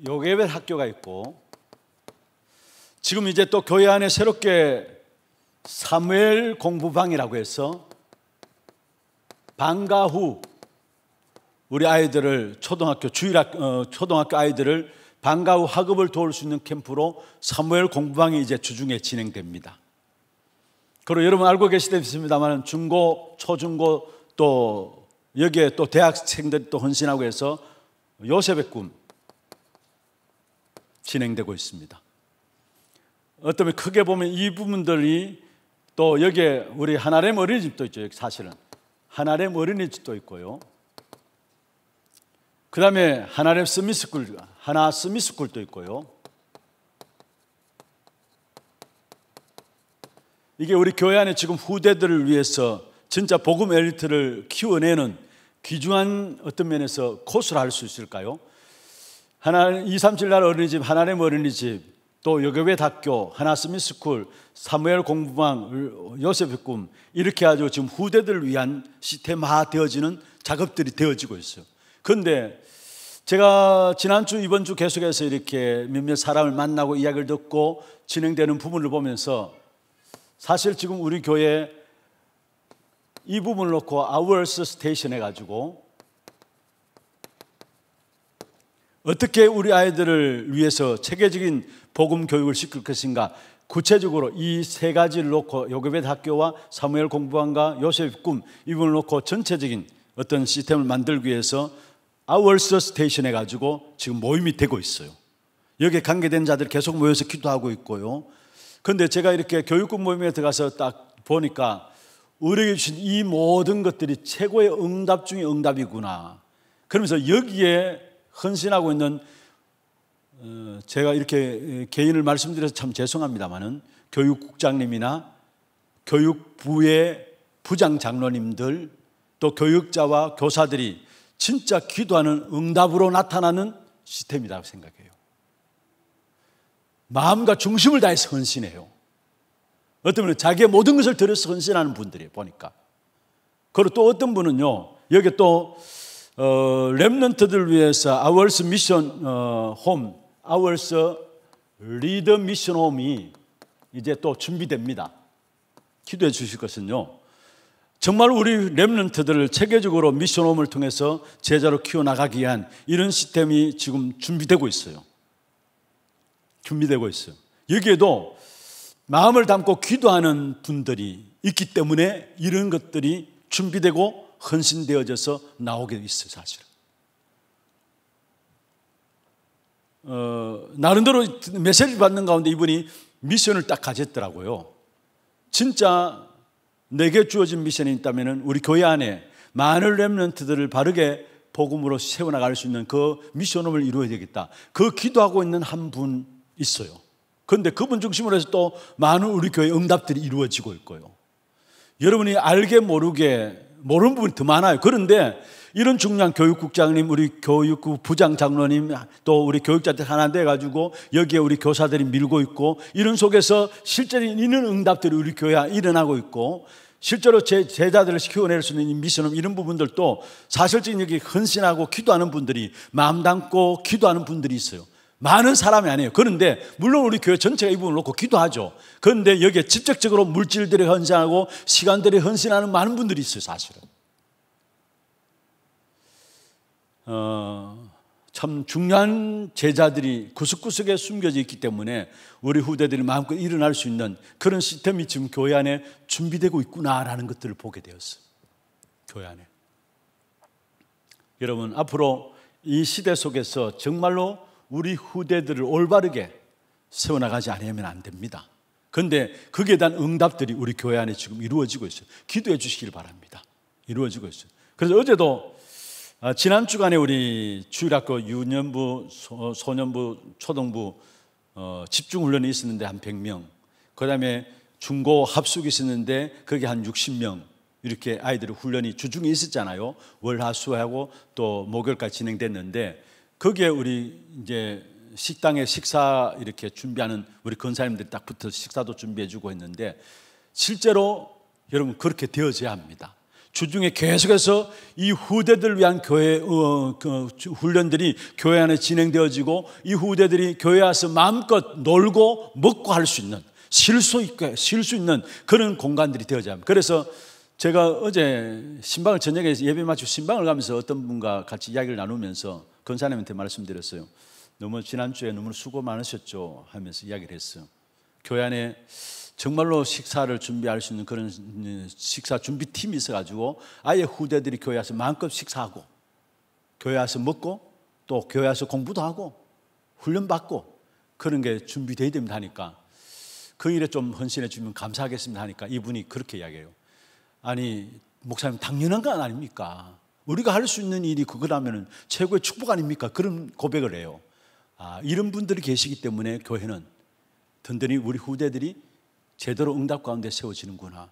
요괴벳 학교가 있고 지금 이제 또 교회 안에 새롭게 사무엘 공부방이라고 해서 방과 후 우리 아이들을 초등학교 주일 학 어, 초등학교 아이들을 방과 후 학업을 도울 수 있는 캠프로 사무엘 공부방이 이제 주중에 진행됩니다. 그리고 여러분 알고 계시겠습니다만 중고, 초중고 또 여기에 또 대학생들이 또 헌신하고 해서 요셉의 꿈 진행되고 있습니다. 어쩌 크게 보면 이 부분들이 또 여기에 우리 하나렘 어린이집도 있죠. 사실은 하나렘 어린이집도 있고요. 그 다음에 하나렘 스미스쿨 하나 스미스쿨도 있고요. 이게 우리 교회 안에 지금 후대들을 위해서 진짜 복음 엘리트를 키워내는 귀중한 어떤 면에서 코스를 할 수 있을까요? 하나 237날 어린이집, 하나님 어린이집, 또 여교회 학교, 하나스미 스쿨, 사무엘 공부방, 요셉의 꿈 이렇게 아주 지금 후대들을 위한 시스템화 되어지는 작업들이 되어지고 있어요. 그런데 제가 지난주 이번 주 계속해서 이렇게 몇몇 사람을 만나고 이야기를 듣고 진행되는 부분을 보면서 사실 지금 우리 교회 이 부분을 놓고 아워스 스테이션 해가지고 어떻게 우리 아이들을 위해서 체계적인 복음 교육을 시킬 것인가 구체적으로 이 세 가지를 놓고 요괴벳 학교와 사무엘 공부관과 요셉 꿈 이분을 부 놓고 전체적인 어떤 시스템을 만들기 위해서 아월서 스테이션 해가지고 지금 모임이 되고 있어요. 여기에 관계된 자들 계속 모여서 기도하고 있고요. 그런데 제가 이렇게 교육국 모임에 들어가서 딱 보니까 우리에게 주신 이 모든 것들이 최고의 응답 중의 응답이구나. 그러면서 여기에 헌신하고 있는 어, 제가 이렇게 개인을 말씀드려서 참 죄송합니다만은 교육국장님이나 교육부의 부장 장로님들 또 교육자와 교사들이 진짜 기도하는 응답으로 나타나는 시스템이라고 생각해요. 마음과 중심을 다해서 헌신해요. 어떤 분은 자기의 모든 것을 들여서 헌신하는 분들이 보니까. 그리고 또 어떤 분은요, 여기 또, 어, 랩런트들 위해서 아월스 미션 어, 홈, 아월스 리더 미션 홈이 이제 또 준비됩니다. 기도해 주실 것은요, 정말 우리 랩런트들을 체계적으로 미션홈을 통해서 제자로 키워나가기 위한 이런 시스템이 지금 준비되고 있어요. 준비되고 있어요. 여기에도 마음을 담고 기도하는 분들이 있기 때문에 이런 것들이 준비되고 헌신되어져서 나오게 있어요, 사실 어, 나름대로 메시지 받는 가운데 이분이 미션을 딱 가졌더라고요. 진짜 내게 주어진 미션이 있다면 우리 교회 안에 많은 랩런트들을 바르게 복음으로 세워나갈 수 있는 그 미션업을 이루어야 되겠다. 그 기도하고 있는 한 분 있어요. 그런데 그분 중심으로 해서 또 많은 우리 교회 응답들이 이루어지고 있고요. 여러분이 알게 모르게 모르는 부분이 더 많아요. 그런데 이런 중요한 교육국장님, 우리 교육부 부장 장로님, 또 우리 교육자들 하나 돼가지고 여기에 우리 교사들이 밀고 있고 이런 속에서 실제로 있는 응답들이 우리 교회에 일어나고 있고 실제로 제 제자들을 키워낼 수 있는 미션은 이런 부분들도 사실적인 여기 헌신하고 기도하는 분들이 마음 담고 기도하는 분들이 있어요. 많은 사람이 아니에요. 그런데 물론 우리 교회 전체가 이 부분을 놓고 기도하죠. 그런데 여기에 직접적으로 물질들이 헌신하고 시간들이 헌신하는 많은 분들이 있어요, 사실은. 어, 참 중요한 제자들이 구석구석에 숨겨져 있기 때문에 우리 후대들이 마음껏 일어날 수 있는 그런 시스템이 지금 교회 안에 준비되고 있구나라는 것들을 보게 되었어요. 교회 안에. 여러분, 앞으로 이 시대 속에서 정말로 우리 후대들을 올바르게 세워나가지 않으면 안 됩니다. 근데 그게 대한 응답들이 우리 교회 안에 지금 이루어지고 있어요. 기도해 주시길 바랍니다. 이루어지고 있어요. 그래서 어제도 아, 지난 주간에 우리 주일학교 유년부, 소, 년부 초등부 어, 집중훈련이 있었는데 한 100명, 그 다음에 중고 합숙이 있었는데 그게 한 60명 이렇게 아이들의 훈련이 주중에 있었잖아요. 월화수하고 또 목요일까지 진행됐는데 거기에 우리 이제 식당에 식사 이렇게 준비하는 우리 건사님들이 딱 붙어서 식사도 준비해주고 했는데 실제로 여러분 그렇게 되어져야 합니다. 주중에 계속해서 이 후대들 위한 교회 어, 그 훈련들이 교회 안에 진행되어지고 이 후대들이 교회 와서 마음껏 놀고 먹고 할 수 있는 실수 있게 쉴수 있는 그런 공간들이 되어져야 합니다. 그래서 제가 어제 신방을 저녁에 예배 마치고 신방을 가면서 어떤 분과 같이 이야기를 나누면서 권사님한테 말씀드렸어요. 너무 지난주에 너무 수고 많으셨죠 하면서 이야기를 했어요. 교회 안에 정말로 식사를 준비할 수 있는 그런 식사 준비팀이 있어가지고 아예 후대들이 교회 와서 마음껏 식사하고 교회 와서 먹고 또 교회 와서 공부도 하고 훈련받고 그런 게 준비되어야 됩니다 하니까 그 일에 좀 헌신해 주면 감사하겠습니다 하니까 이분이 그렇게 이야기해요. 아니 목사님 당연한 건 아닙니까? 우리가 할 수 있는 일이 그거라면 최고의 축복 아닙니까? 그런 고백을 해요. 아, 이런 분들이 계시기 때문에 교회는 든든히 우리 후대들이 제대로 응답 가운데 세워지는구나.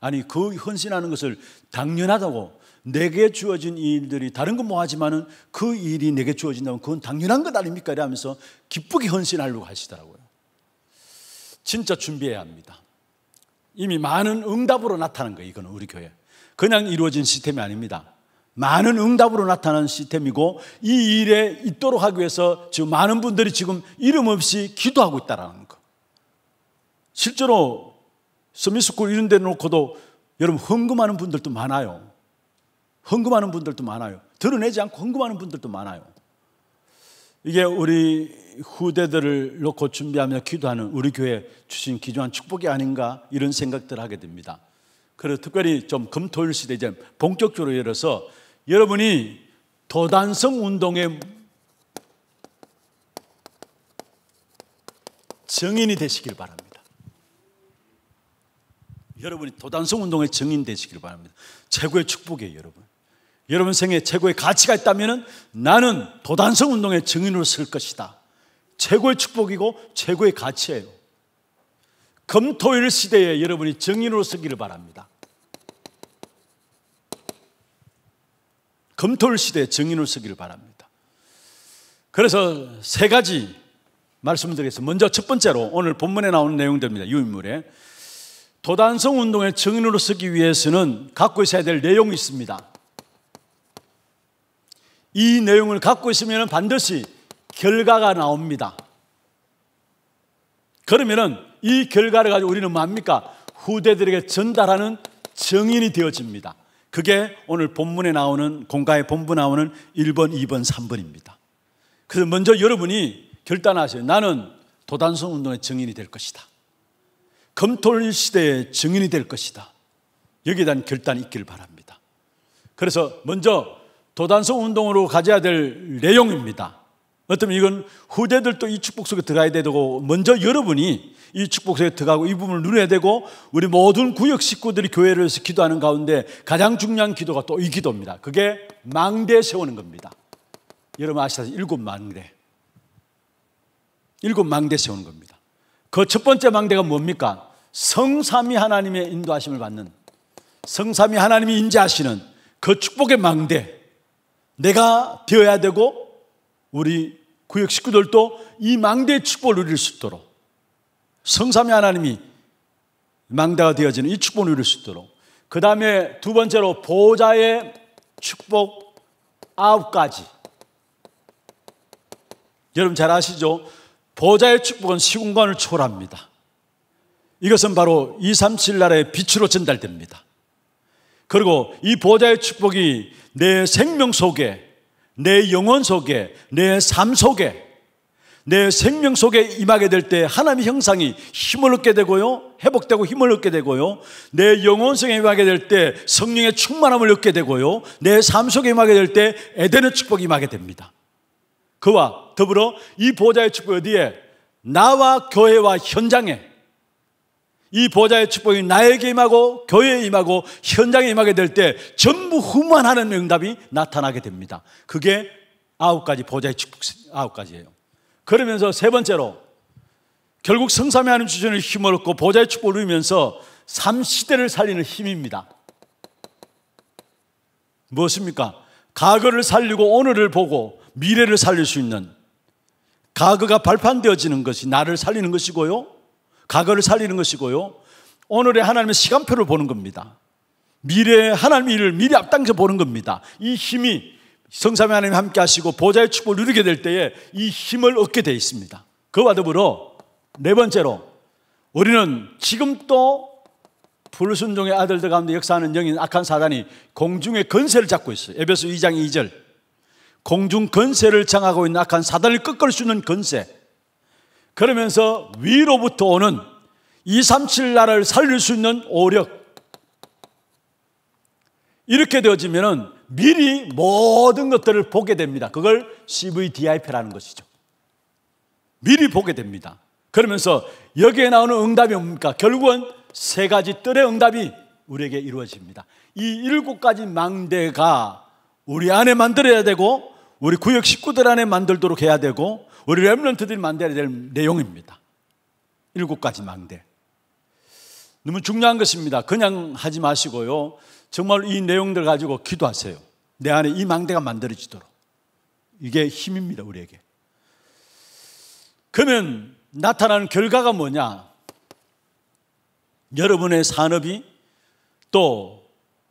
아니, 그 헌신하는 것을 당연하다고 내게 주어진 일들이 다른 건뭐 하지만은 그 일이 내게 주어진다면 그건 당연한 것 아닙니까? 이러면서 기쁘게 헌신하려고 하시더라고요. 진짜 준비해야 합니다. 이미 많은 응답으로 나타난 거예요, 이거 우리 교회. 그냥 이루어진 시스템이 아닙니다. 많은 응답으로 나타나는 시스템이고 이 일에 있도록 하기 위해서 지금 많은 분들이 지금 이름 없이 기도하고 있다라는 거. 실제로 서미스쿨 이런 데 놓고도 여러분 헌금하는 분들도 많아요. 헌금하는 분들도 많아요. 드러내지 않고 헌금하는 분들도 많아요. 이게 우리 후대들을 놓고 준비하며 기도하는 우리 교회 주신 기조한 축복이 아닌가 이런 생각들을 하게 됩니다. 그래서 특별히 좀 금토일 시대에 이제 본격적으로 열어서 여러분이 도단성 운동의 정인이 되시길 바랍니다. 여러분이 도단성 운동의 정인 되시길 바랍니다. 최고의 축복이에요, 여러분. 여러분 생에 최고의 가치가 있다면 나는 도단성 운동의 증인으로 쓸 것이다. 최고의 축복이고 최고의 가치예요. 검토일 시대에 여러분이 증인으로 쓰기를 바랍니다. 검토를 시대에 증인을 쓰기를 바랍니다. 그래서 세 가지 말씀드리겠습니다. 먼저 첫 번째로 오늘 본문에 나오는 내용들입니다. 유인물에. 도단성 운동의 증인으로 쓰기 위해서는 갖고 있어야 될 내용이 있습니다. 이 내용을 갖고 있으면 반드시 결과가 나옵니다. 그러면은 이 결과를 가지고 우리는 뭡니까? 뭐 후대들에게 전달하는 증인이 되어집니다. 그게 오늘 본문에 나오는 공가의 본부 나오는 1번, 2번, 3번입니다. 그래서 먼저 여러분이 결단하세요. 나는 도단성 운동의 증인이 될 것이다. 검토 시대의 증인이 될 것이다. 여기에 대한 결단이 있기 바랍니다. 그래서 먼저 도단성 운동으로 가져야 될 내용입니다. 어쩌면 이건 후대들도 이 축복 속에 들어가야 되고 먼저 여러분이 이 축복 속에 들어가고 이 부분을 누려야 되고 우리 모든 구역 식구들이 교회를 위해서 기도하는 가운데 가장 중요한 기도가 또 이 기도입니다. 그게 망대 세우는 겁니다. 여러분 아시다시피 일곱 망대. 일곱 망대 세우는 겁니다. 그 첫 번째 망대가 뭡니까? 성삼이 하나님의 인도하심을 받는 성삼이 하나님이 인지하시는 그 축복의 망대. 내가 되어야 되고 우리 구역 식구들도 이 망대의 축복을 누릴 수 있도록 성삼위 하나님이 망대가 되어지는 이 축복을 누릴 수 있도록 그 다음에 두 번째로 보호자의 축복 아홉 가지 여러분 잘 아시죠? 보호자의 축복은 시공간을 초월합니다 이것은 바로 2, 3, 7 나라의 빛으로 전달됩니다 그리고 이 보호자의 축복이 내 생명 속에 내 영혼 속에, 내 삶 속에, 내 생명 속에 임하게 될 때 하나님의 형상이 힘을 얻게 되고요. 회복되고 힘을 얻게 되고요. 내 영혼 속에 임하게 될 때 성령의 충만함을 얻게 되고요. 내 삶 속에 임하게 될 때 에덴의 축복이 임하게 됩니다. 그와 더불어 이 보좌의 축복 어디에? 나와 교회와 현장에 이 보좌의 축복이 나에게 임하고 교회에 임하고 현장에 임하게 될 때 전부 후만하는 응답이 나타나게 됩니다. 그게 아홉 가지 보좌의 축복 아홉 가지예요. 그러면서 세 번째로 결국 성삼위 하는 주전을 힘을 얻고 보좌의 축복을 누리면서 삼시대를 살리는 힘입니다. 무엇입니까? 과거를 살리고 오늘을 보고 미래를 살릴 수 있는 과거가 발판되어지는 것이 나를 살리는 것이고요. 과거를 살리는 것이고요. 오늘의 하나님의 시간표를 보는 겁니다. 미래의 하나님의 일을 미리 앞당겨 보는 겁니다. 이 힘이 성삼위 하나님 함께 하시고 보좌의 축복을 누리게 될 때에 이 힘을 얻게 되어 있습니다. 그와 더불어 네 번째로 우리는 지금도 불순종의 아들들 가운데 역사하는 영인 악한 사단이 공중의 건세를 잡고 있어요. 에베소 2장 2절. 공중 건세를 장하고 있는 악한 사단을 꺾을 수 있는 건세. 그러면서 위로부터 오는 237 나라를 살릴 수 있는 오력. 이렇게 되어지면 미리 모든 것들을 보게 됩니다. 그걸 CVDIP라는 것이죠. 미리 보게 됩니다. 그러면서 여기에 나오는 응답이 뭡니까? 결국은 세 가지 뜰의 응답이 우리에게 이루어집니다. 이 일곱 가지 망대가 우리 안에 만들어야 되고, 우리 구역 식구들 안에 만들도록 해야 되고, 우리 렘런트들이 만들어야 될 내용입니다. 일곱 가지 망대. 너무 중요한 것입니다. 그냥 하지 마시고요. 정말 이 내용들 가지고 기도하세요. 내 안에 이 망대가 만들어지도록. 이게 힘입니다, 우리에게. 그러면 나타나는 결과가 뭐냐? 여러분의 산업이 또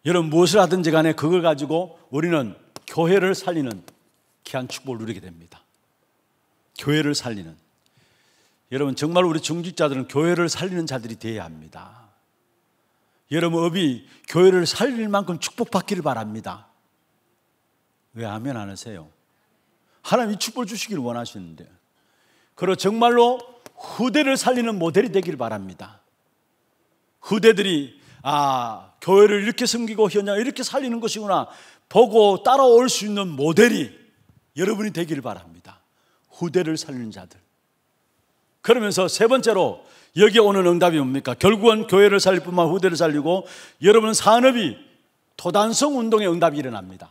여러분 무엇을 하든지 간에 그걸 가지고 우리는 교회를 살리는 귀한 축복을 누리게 됩니다. 교회를 살리는 여러분 정말 우리 중직자들은 교회를 살리는 자들이 되어야 합니다. 여러분 업이 교회를 살릴 만큼 축복받기를 바랍니다. 왜 아멘 안 하세요? 하나님이 축복을 주시길 원하시는데 그러 정말로 후대를 살리는 모델이 되길 바랍니다. 후대들이 아 교회를 이렇게 섬기고 현장 이렇게 살리는 것이구나 보고 따라올 수 있는 모델이 여러분이 되길 바랍니다. 후대를 살리는 자들. 그러면서 세 번째로 여기 오는 응답이 뭡니까? 결국은 교회를 살릴 뿐만 후대를 살리고 여러분 산업이 도단성 운동의 응답이 일어납니다.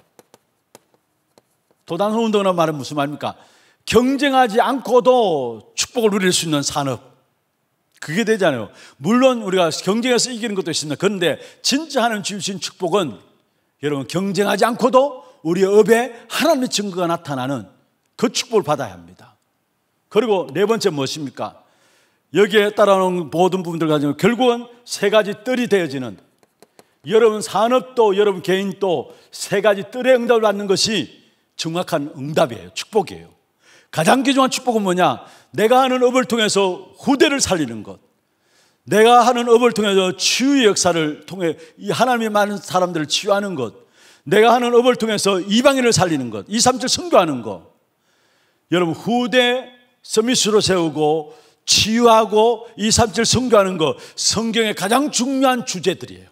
도단성 운동이라는 말은 무슨 말입니까? 경쟁하지 않고도 축복을 누릴 수 있는 산업. 그게 되잖아요. 물론 우리가 경쟁해서 이기는 것도 있습니다. 그런데 진짜 하나 주신 축복은 여러분 경쟁하지 않고도 우리 업에 하나님의 증거가 나타나는 그 축복을 받아야 합니다. 그리고 네 번째 무엇입니까? 여기에 따라오는 모든 부분들 가지고 결국은 세 가지 뜰이 되어지는 여러분 산업도 여러분 개인도 세 가지 뜰의 응답을 받는 것이 정확한 응답이에요. 축복이에요. 가장 귀중한 축복은 뭐냐? 내가 하는 업을 통해서 후대를 살리는 것. 내가 하는 업을 통해서 치유 역사를 통해 이 하나님이 많은 사람들을 치유하는 것. 내가 하는 업을 통해서 이방인을 살리는 것. 237 선교하는 것. 여러분 후대 서밋으로 세우고 치유하고 237 성교하는 것 성경의 가장 중요한 주제들이에요.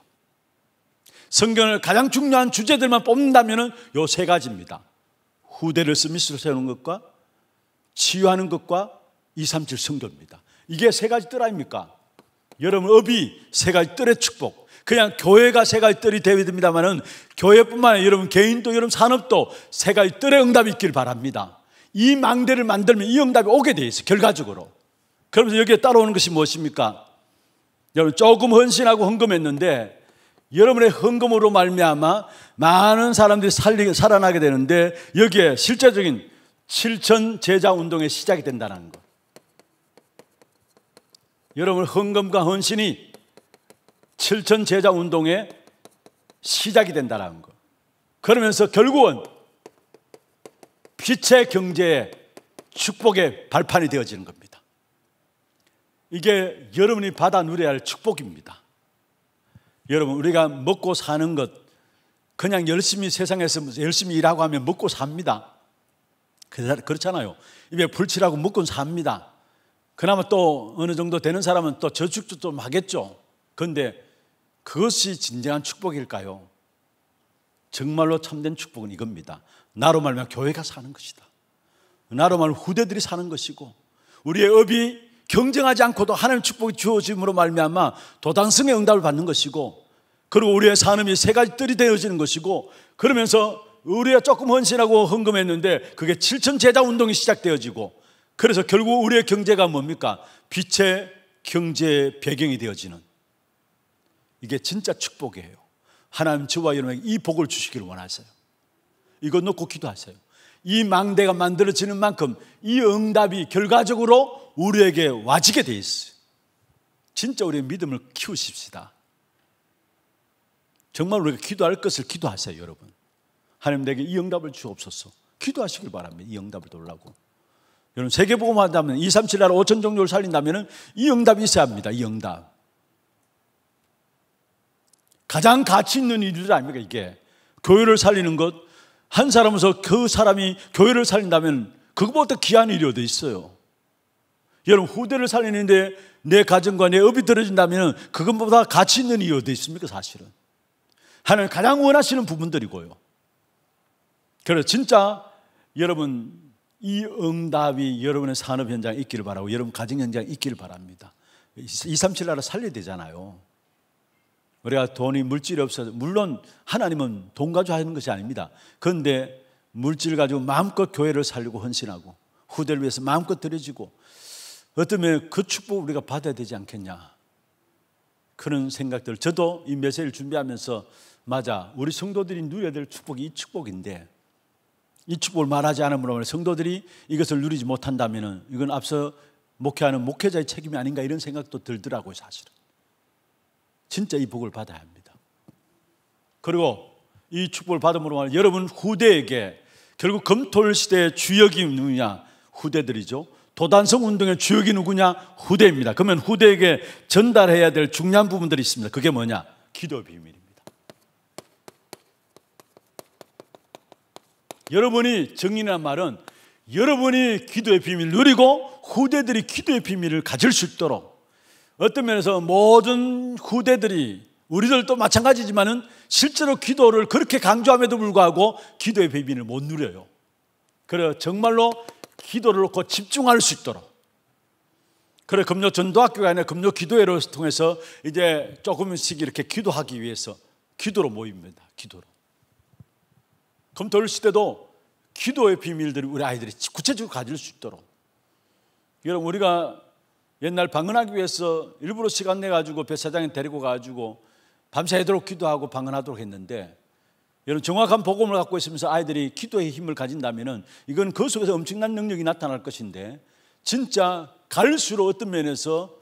성경을 가장 중요한 주제들만 뽑는다면 요세 가지입니다. 후대를 스미스로 세우는 것과 치유하는 것과 237 성교입니다. 이게 세 가지 뜰 아닙니까? 여러분 업이 세 가지 뜰의 축복. 그냥 교회가 세 가지 뜰이 되어야 됩니다만은 교회뿐만 아니라 여러분 개인도 여러분 산업도 세 가지 뜰의 응답이 있길 바랍니다. 이 망대를 만들면 이 응답이 오게 돼 있어요. 결과적으로. 그러면서 여기에 따라오는 것이 무엇입니까? 여러분 조금 헌신하고 헌금했는데 여러분의 헌금으로 말미암아 많은 사람들이 살리, 살아나게 되는데 여기에 실제적인 7천 제자 운동의 시작이 된다는 것. 여러분 헌금과 헌신이 7천 제자 운동의 시작이 된다는 것. 그러면서 결국은 빛의 경제의 축복의 발판이 되어지는 겁니다. 이게 여러분이 받아 누려야 할 축복입니다. 여러분, 우리가 먹고 사는 것, 그냥 열심히 세상에서 열심히 일하고 하면 먹고 삽니다. 그렇잖아요. 입에 불치라고 먹고 삽니다. 그나마 또 어느 정도 되는 사람은 또 저축도 좀 하겠죠. 그런데 그것이 진정한 축복일까요? 정말로 참된 축복은 이겁니다. 나로 말면 교회가 사는 것이다. 나로 말면 후대들이 사는 것이고 우리의 업이 경쟁하지 않고도 하나님 축복이 주어짐으로 말미암아 도당성의 응답을 받는 것이고 그리고 우리의 삶이 세 가지 뜰이 되어지는 것이고 그러면서 우리가 조금 헌신하고 헌금했는데 그게 7천 제자 운동이 시작되어지고 그래서 결국 우리의 경제가 뭡니까? 빛의 경제 배경이 되어지는 이게 진짜 축복이에요. 하나님 저와 여러분에게 이 복을 주시기를 원하세요. 이것 놓고 기도하세요. 이 망대가 만들어지는 만큼 이 응답이 결과적으로 우리에게 와지게 돼 있어요. 진짜 우리의 믿음을 키우십시다. 정말 우리가 기도할 것을 기도하세요, 여러분. 하나님 내게 이 응답을 주옵소서. 기도하시길 바랍니다. 이 응답을 돌라고. 여러분, 세계보험 한다면 2, 3, 7나라 5천 종류를 살린다면 이 응답이 있어야 합니다. 이 응답. 가장 가치 있는 일들 아닙니까, 이게? 교회를 살리는 것, 한 사람에서 그 사람이 교회를 살린다면 그것보다 귀한 일이 어디 있어요. 여러분 후대를 살리는데 내 가정과 내 업이 떨어진다면 그것보다 가치 있는 일이 어디 있습니까 사실은. 하나님 가장 원하시는 부분들이고요. 그래서 진짜 여러분 이 응답이 여러분의 산업 현장에 있기를 바라고 여러분 가정 현장에 있기를 바랍니다. 237 나라 살려야 되잖아요. 우리가 돈이 물질이 없어서 물론 하나님은 돈 가지고 하는 것이 아닙니다. 그런데 물질 가지고 마음껏 교회를 살리고 헌신하고 후대를 위해서 마음껏 드려지고 어쩌면 그 축복 우리가 받아야 되지 않겠냐 그런 생각들 저도 이 메시지를 준비하면서 맞아 우리 성도들이 누려야 될 축복이 이 축복인데 이 축복을 말하지 않음으로 성도들이 이것을 누리지 못한다면 이건 앞서 목회하는 목회자의 책임이 아닌가 이런 생각도 들더라고요 사실은 진짜 이 복을 받아야 합니다. 그리고 이 축복을 받음으로 말 여러분 후대에게 결국 검토 시대의 주역이 누구냐? 후대들이죠. 도단성 운동의 주역이 누구냐? 후대입니다. 그러면 후대에게 전달해야 될 중요한 부분들이 있습니다. 그게 뭐냐? 기도 비밀입니다. 여러분이 정인이 말은 여러분이 기도의 비밀을 누리고 후대들이 기도의 비밀을 가질 수 있도록 어떤 면에서 모든 후대들이 우리들도 마찬가지지만은 실제로 기도를 그렇게 강조함에도 불구하고 기도의 비밀을못 누려요. 그래 정말로 기도를 놓고 집중할 수 있도록. 그래 금요 전도학교가 아니라 금요 기도회를 통해서 이제 조금씩 이렇게 기도하기 위해서 기도로 모입니다. 기도로. 검토를 시대도 기도의 비밀들을 우리 아이들이 구체적으로 가질 수 있도록. 여러분 우리가 옛날 방언하기 위해서 일부러 시간 내 가지고 배사장에 데리고 가지고 가 밤새도록 기도하고 방언하도록 했는데 여러분 정확한 복음을 갖고 있으면서 아이들이 기도의 힘을 가진다면 이건 그 속에서 엄청난 능력이 나타날 것인데 진짜 갈수록 어떤 면에서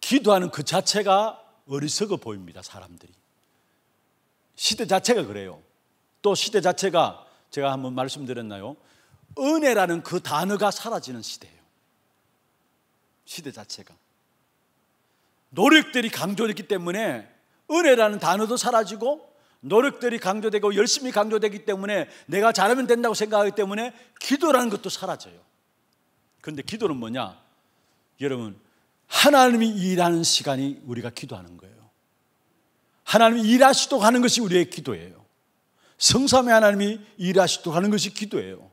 기도하는 그 자체가 어리석어 보입니다 사람들이 시대 자체가 그래요 또 시대 자체가 제가 한번 말씀드렸나요 은혜라는 그 단어가 사라지는 시대 시대 자체가. 노력들이 강조됐기 때문에 은혜라는 단어도 사라지고 노력들이 강조되고 열심히 강조되기 때문에 내가 잘하면 된다고 생각하기 때문에 기도라는 것도 사라져요. 그런데 기도는 뭐냐? 여러분, 하나님이 일하는 시간이 우리가 기도하는 거예요. 하나님이 일하시도록 하는 것이 우리의 기도예요. 성삼의 하나님이 일하시도록 하는 것이 기도예요.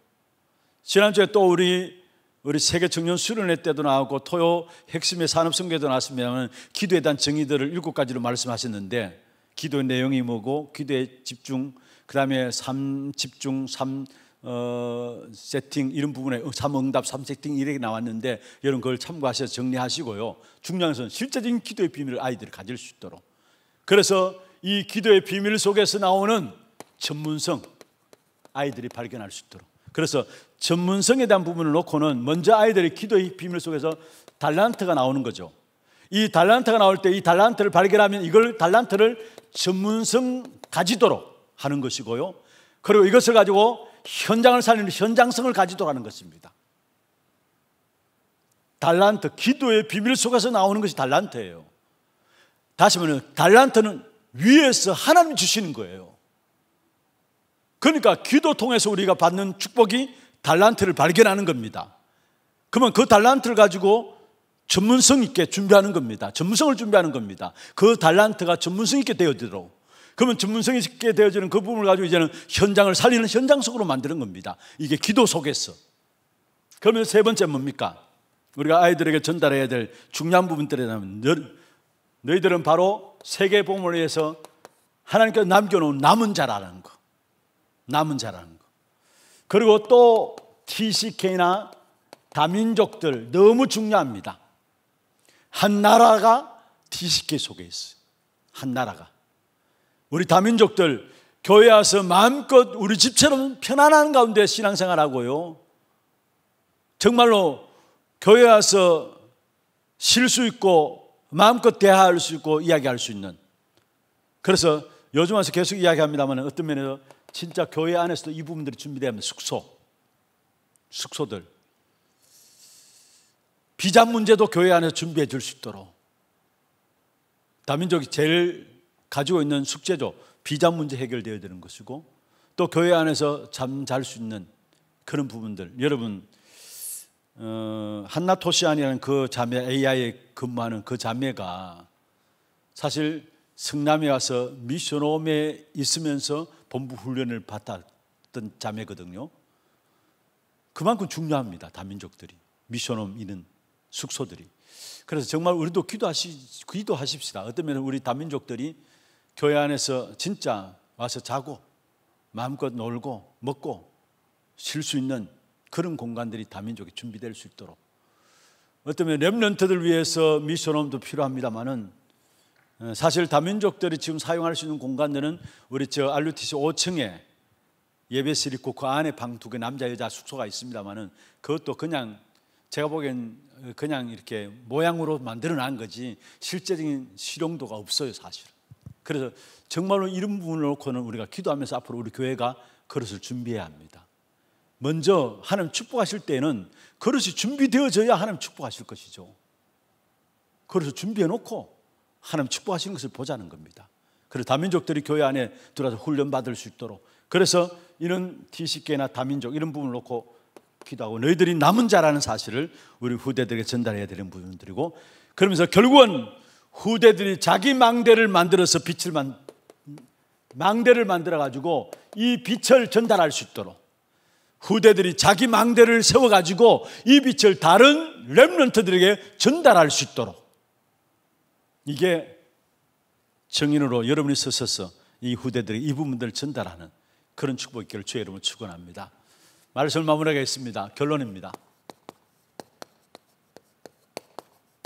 지난주에 또 우리 우리 세계 청년 수련회 때도 나왔고 토요 핵심의 산업 성교도 나왔으면 기도에 대한 정의들을 일곱 가지로 말씀하셨는데 기도의 내용이 뭐고 기도의 집중 그다음에 삶 집중 삶 어, 세팅 이런 부분에 3응답 어, 3세팅 이렇게 나왔는데 여러분 그걸 참고하셔서 정리하시고요 중요한 것은 실제적인 기도의 비밀을 아이들이 가질 수 있도록 그래서 이 기도의 비밀 속에서 나오는 전문성 아이들이 발견할 수 있도록 그래서 전문성에 대한 부분을 놓고는 먼저 아이들의 기도의 비밀 속에서 달란트가 나오는 거죠. 이 달란트가 나올 때 이 달란트를 발견하면 이걸 달란트를 전문성 가지도록 하는 것이고요. 그리고 이것을 가지고 현장을 살리는 현장성을 가지도록 하는 것입니다. 달란트, 기도의 비밀 속에서 나오는 것이 달란트예요. 다시 말해 달란트는 위에서 하나님 주시는 거예요. 그러니까 기도 통해서 우리가 받는 축복이 달란트를 발견하는 겁니다. 그러면 그 달란트를 가지고 전문성 있게 준비하는 겁니다. 전문성을 준비하는 겁니다. 그 달란트가 전문성 있게 되어지도록. 그러면 전문성 있게 되어지는 그 부분을 가지고 이제는 현장을 살리는 현장 속으로 만드는 겁니다. 이게 기도 속에서. 그러면 세 번째 뭡니까? 우리가 아이들에게 전달해야 될 중요한 부분들에 대면 너희들은 바로 세계 보험을 위해서 하나님께서 남겨놓은 남은 자라는 것. 남은 자라는 거. 그리고 또 TCK나 다민족들 너무 중요합니다. 한 나라가 TCK 속에 있어요. 한 나라가. 우리 다민족들 교회 와서 마음껏 우리 집처럼 편안한 가운데 신앙생활 하고요. 정말로 교회 와서 쉴 수 있고 마음껏 대화할 수 있고 이야기할 수 있는. 그래서 요즘 와서 계속 이야기합니다만 어떤 면에서 진짜 교회 안에서도 이 부분들이 준비되면 숙소, 숙소들. 비자 문제도 교회 안에서 준비해 줄 수 있도록. 다민족이 제일 가지고 있는 숙제죠. 비자 문제 해결되어야 되는 것이고 또 교회 안에서 잠 잘 수 있는 그런 부분들. 여러분, 어, 한나 토시안이라는 그 자매, AI에 근무하는 그 자매가 사실 성남에 와서 미션홈에 있으면서 본부 훈련을 받았던 자매거든요. 그만큼 중요합니다. 다민족들이 미션홈 있는 숙소들이. 그래서 정말 우리도 기도하시 기도하십시다. 어떤 면에 우리 다민족들이 교회 안에서 진짜 와서 자고 마음껏 놀고 먹고 쉴 수 있는 그런 공간들이 다민족이 준비될 수 있도록 어쩌면 랩런트들 위해서 미션홈도 필요합니다만은 어, 사실 다민족들이 지금 사용할 수 있는 공간들은 우리 저 알루티시 5층에 예배실 있고 그 안에 방 두 개 남자 여자 숙소가 있습니다만은 그것도 그냥 제가 보기엔 그냥 이렇게 모양으로 만들어 난 거지 실제적인 실용도가 없어요 사실 그래서 정말로 이런 부분을 놓고는 우리가 기도하면서 앞으로 우리 교회가 그릇을 준비해야 합니다 먼저 하나님 축복하실 때는 에 그릇이 준비되어져야 하나님 축복하실 것이죠 그래서 준비해 놓고 하나님 축복하시는 것을 보자는 겁니다. 그리고 다민족들이 교회 안에 들어와서 훈련받을 수 있도록 그래서 이런 티식계나 다민족 이런 부분을 놓고 기도하고 너희들이 남은 자라는 사실을 우리 후대들에게 전달해야 되는 부분들이고 그러면서 결국은 후대들이 자기 망대를 만들어서 빛을 만 망대를 만들어 가지고 이 빛을 전달할 수 있도록 후대들이 자기 망대를 세워 가지고 이 빛을 다른 렘런트들에게 전달할 수 있도록 이게 정인으로 여러분이 서서서이 후대들이 이 부분들을 전달하는 그런 축복이 있기를 주의 이름으로 축원합니다. 말씀을 마무리하겠습니다. 결론입니다.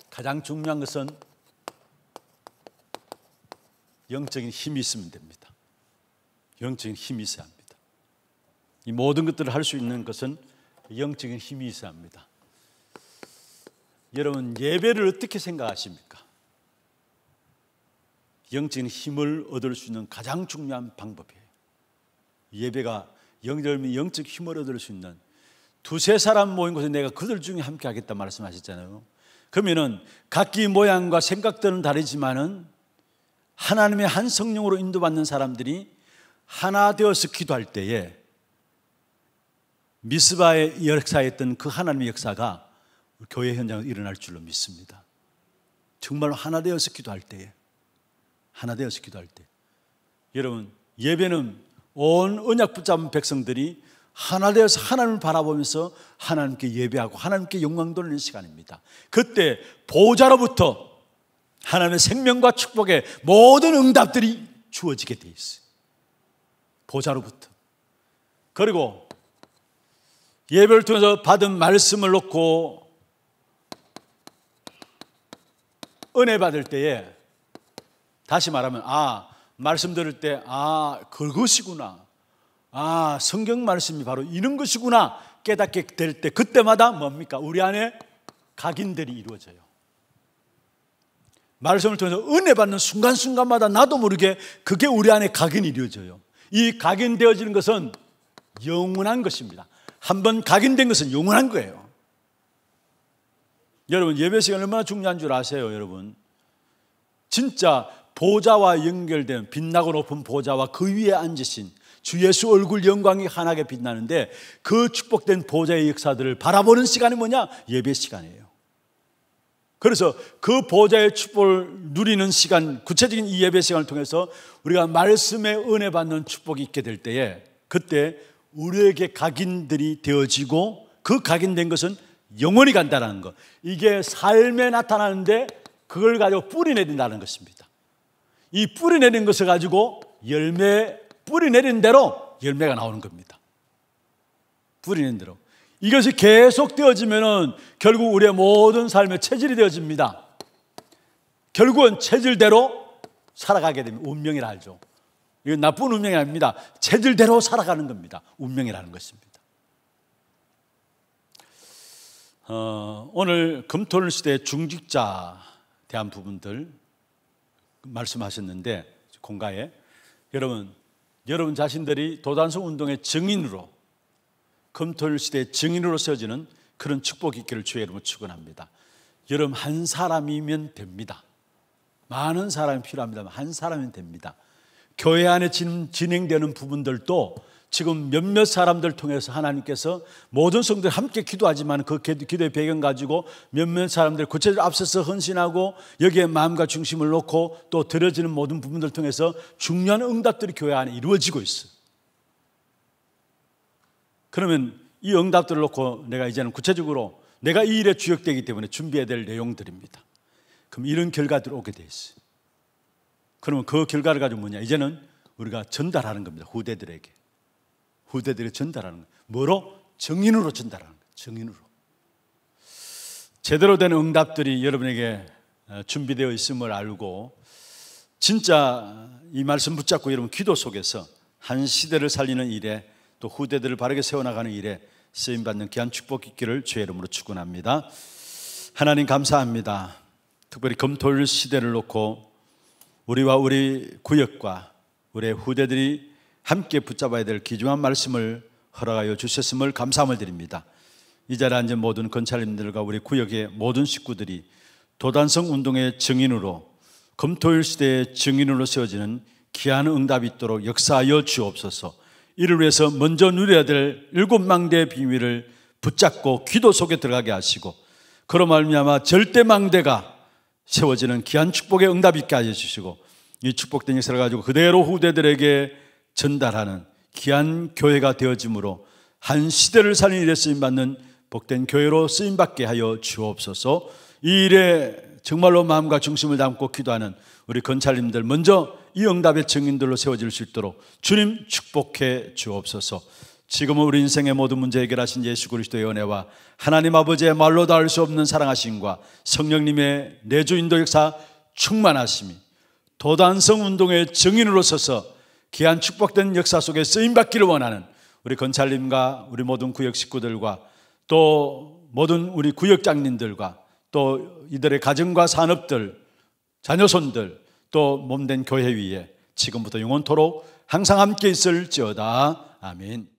가장 중요한 것은 영적인 힘이 있으면 됩니다. 영적인 힘이 있어야 합니다. 이 모든 것들을 할 수 있는 것은 영적인 힘이 있어야 합니다. 여러분 예배를 어떻게 생각하십니까? 영적인 힘을 얻을 수 있는 가장 중요한 방법이에요. 예배가 영절 영적 힘을 얻을 수 있는 두세 사람 모인 곳에 내가 그들 중에 함께 하겠다 말씀하셨잖아요. 그러면은 각기 모양과 생각들은 다르지만은 하나님의 한 성령으로 인도받는 사람들이 하나 되어서 기도할 때에 미스바의 역사였던 그 하나님의 역사가 교회 현장에 일어날 줄로 믿습니다. 정말 하나 되어서 기도할 때에 하나 되어서 기도할 때 여러분 예배는 온 언약 붙잡은 백성들이 하나 되어서 하나님을 바라보면서 하나님께 예배하고 하나님께 영광 돌리는 시간입니다. 그때 보호로부터 하나님의 생명과 축복의 모든 응답들이 주어지게 돼 있어요. 보호로부터 그리고 예배를 통해서 받은 말씀을 놓고 은혜 받을 때에 다시 말하면 아 말씀 들을 때아 그것이구나 아 성경 말씀이 바로 이런 것이구나 깨닫게 될 때 그때마다 뭡니까 우리 안에 각인들이 이루어져요. 말씀을 통해서 은혜 받는 순간순간마다 나도 모르게 그게 우리 안에 각인이 이루어져요. 이 각인되어지는 것은 영원한 것입니다. 한번 각인된 것은 영원한 거예요. 여러분, 예배 시간 얼마나 중요한 줄 아세요, 여러분? 진짜 보좌와 연결된 빛나고 높은 보좌와 그 위에 앉으신 주 예수 얼굴 영광이 환하게 빛나는데 그 축복된 보좌의 역사들을 바라보는 시간이 뭐냐? 예배 시간이에요. 그래서 그 보좌의 축복을 누리는 시간, 구체적인 이 예배 시간을 통해서 우리가 말씀에 은혜 받는 축복이 있게 될 때에 그때 우리에게 각인들이 되어지고 그 각인된 것은 영원히 간다라는 것. 이게 삶에 나타나는데 그걸 가지고 뿌리내린다는 것입니다. 이 뿌리 내린 것을 가지고 열매 뿌리 내린 대로 열매가 나오는 겁니다. 뿌리 내린 대로. 이것이 계속 되어지면은 결국 우리의 모든 삶의 체질이 되어집니다. 결국은 체질대로 살아가게 되면 운명이라 알죠. 이건 나쁜 운명이 아닙니다. 체질대로 살아가는 겁니다. 운명이라는 것입니다. 어, 오늘 금토일 시대 중직자 대한 부분들 말씀하셨는데 공가에 여러분 여러분 자신들이 도단성 운동의 증인으로 검토일 시대의 증인으로 세워지는 그런 축복이 있기를 주의 이름으로 축원합니다. 여러분 한 사람이면 됩니다. 많은 사람이 필요합니다만 한 사람이면 됩니다. 교회 안에 진행되는 부분들도 지금 몇몇 사람들 통해서 하나님께서 모든 성들 함께 기도하지만 그 기도의 배경 가지고 몇몇 사람들 구체적으로 앞서서 헌신하고 여기에 마음과 중심을 놓고 또 들어지는 모든 부분들 통해서 중요한 응답들이 교회 안에 이루어지고 있어 그러면 이 응답들을 놓고 내가 이제는 구체적으로 내가 이 일에 주역되기 때문에 준비해야 될 내용들입니다. 그럼 이런 결과들이 오게 돼있어 그러면 그 결과를 가지고 뭐냐? 이제는 우리가 전달하는 겁니다. 후대들에게. 후대들이 전달하는 거예요. 뭐로? 정인으로 전달하는 거예요. 정인으로. 제대로 된 응답들이 여러분에게 어, 준비되어 있음을 알고 진짜 이 말씀 붙잡고 여러분 기도 속에서 한 시대를 살리는 일에 또 후대들을 바르게 세워나가는 일에 쓰임받는 귀한 축복 있기를 주의 이름으로 축원합니다 하나님 감사합니다 특별히 금토일 시대를 놓고 우리와 우리 구역과 우리의 후대들이 함께 붙잡아야 될 귀중한 말씀을 허락하여 주셨음을 감사함을 드립니다. 이 자리에 앉은 모든 건찰님들과 우리 구역의 모든 식구들이 도단성 운동의 증인으로 검토일 시대의 증인으로 세워지는 귀한 응답이 있도록 역사하여 주옵소서. 이를 위해서 먼저 누려야 될 일곱 망대의 비밀을 붙잡고 기도 속에 들어가게 하시고 그로 말미암아 절대 망대가 세워지는 귀한 축복의 응답 있게 하여 주시고 이 축복된 역사를 가지고 그대로 후대들에게 전달하는 귀한 교회가 되어지므로 한 시대를 살리는 일에 쓰임받는 복된 교회로 쓰임받게 하여 주옵소서 이 일에 정말로 마음과 중심을 담고 기도하는 우리 건찰님들 먼저 이 응답의 증인들로 세워질 수 있도록 주님 축복해 주옵소서 지금은 우리 인생의 모든 문제 해결하신 예수 그리스도의 은혜와 하나님 아버지의 말로 닿을 수 없는 사랑하심과 성령님의 내주 인도 역사 충만하심이 도단성 운동의 증인으로 서서 귀한 축복된 역사 속에 쓰임받기를 원하는 우리 건찰님과 우리 모든 구역 식구들과 또 모든 우리 구역장님들과 또 이들의 가정과 산업들, 자녀손들, 또 몸된 교회 위에 지금부터 영원토록 항상 함께 있을지어다. 아멘.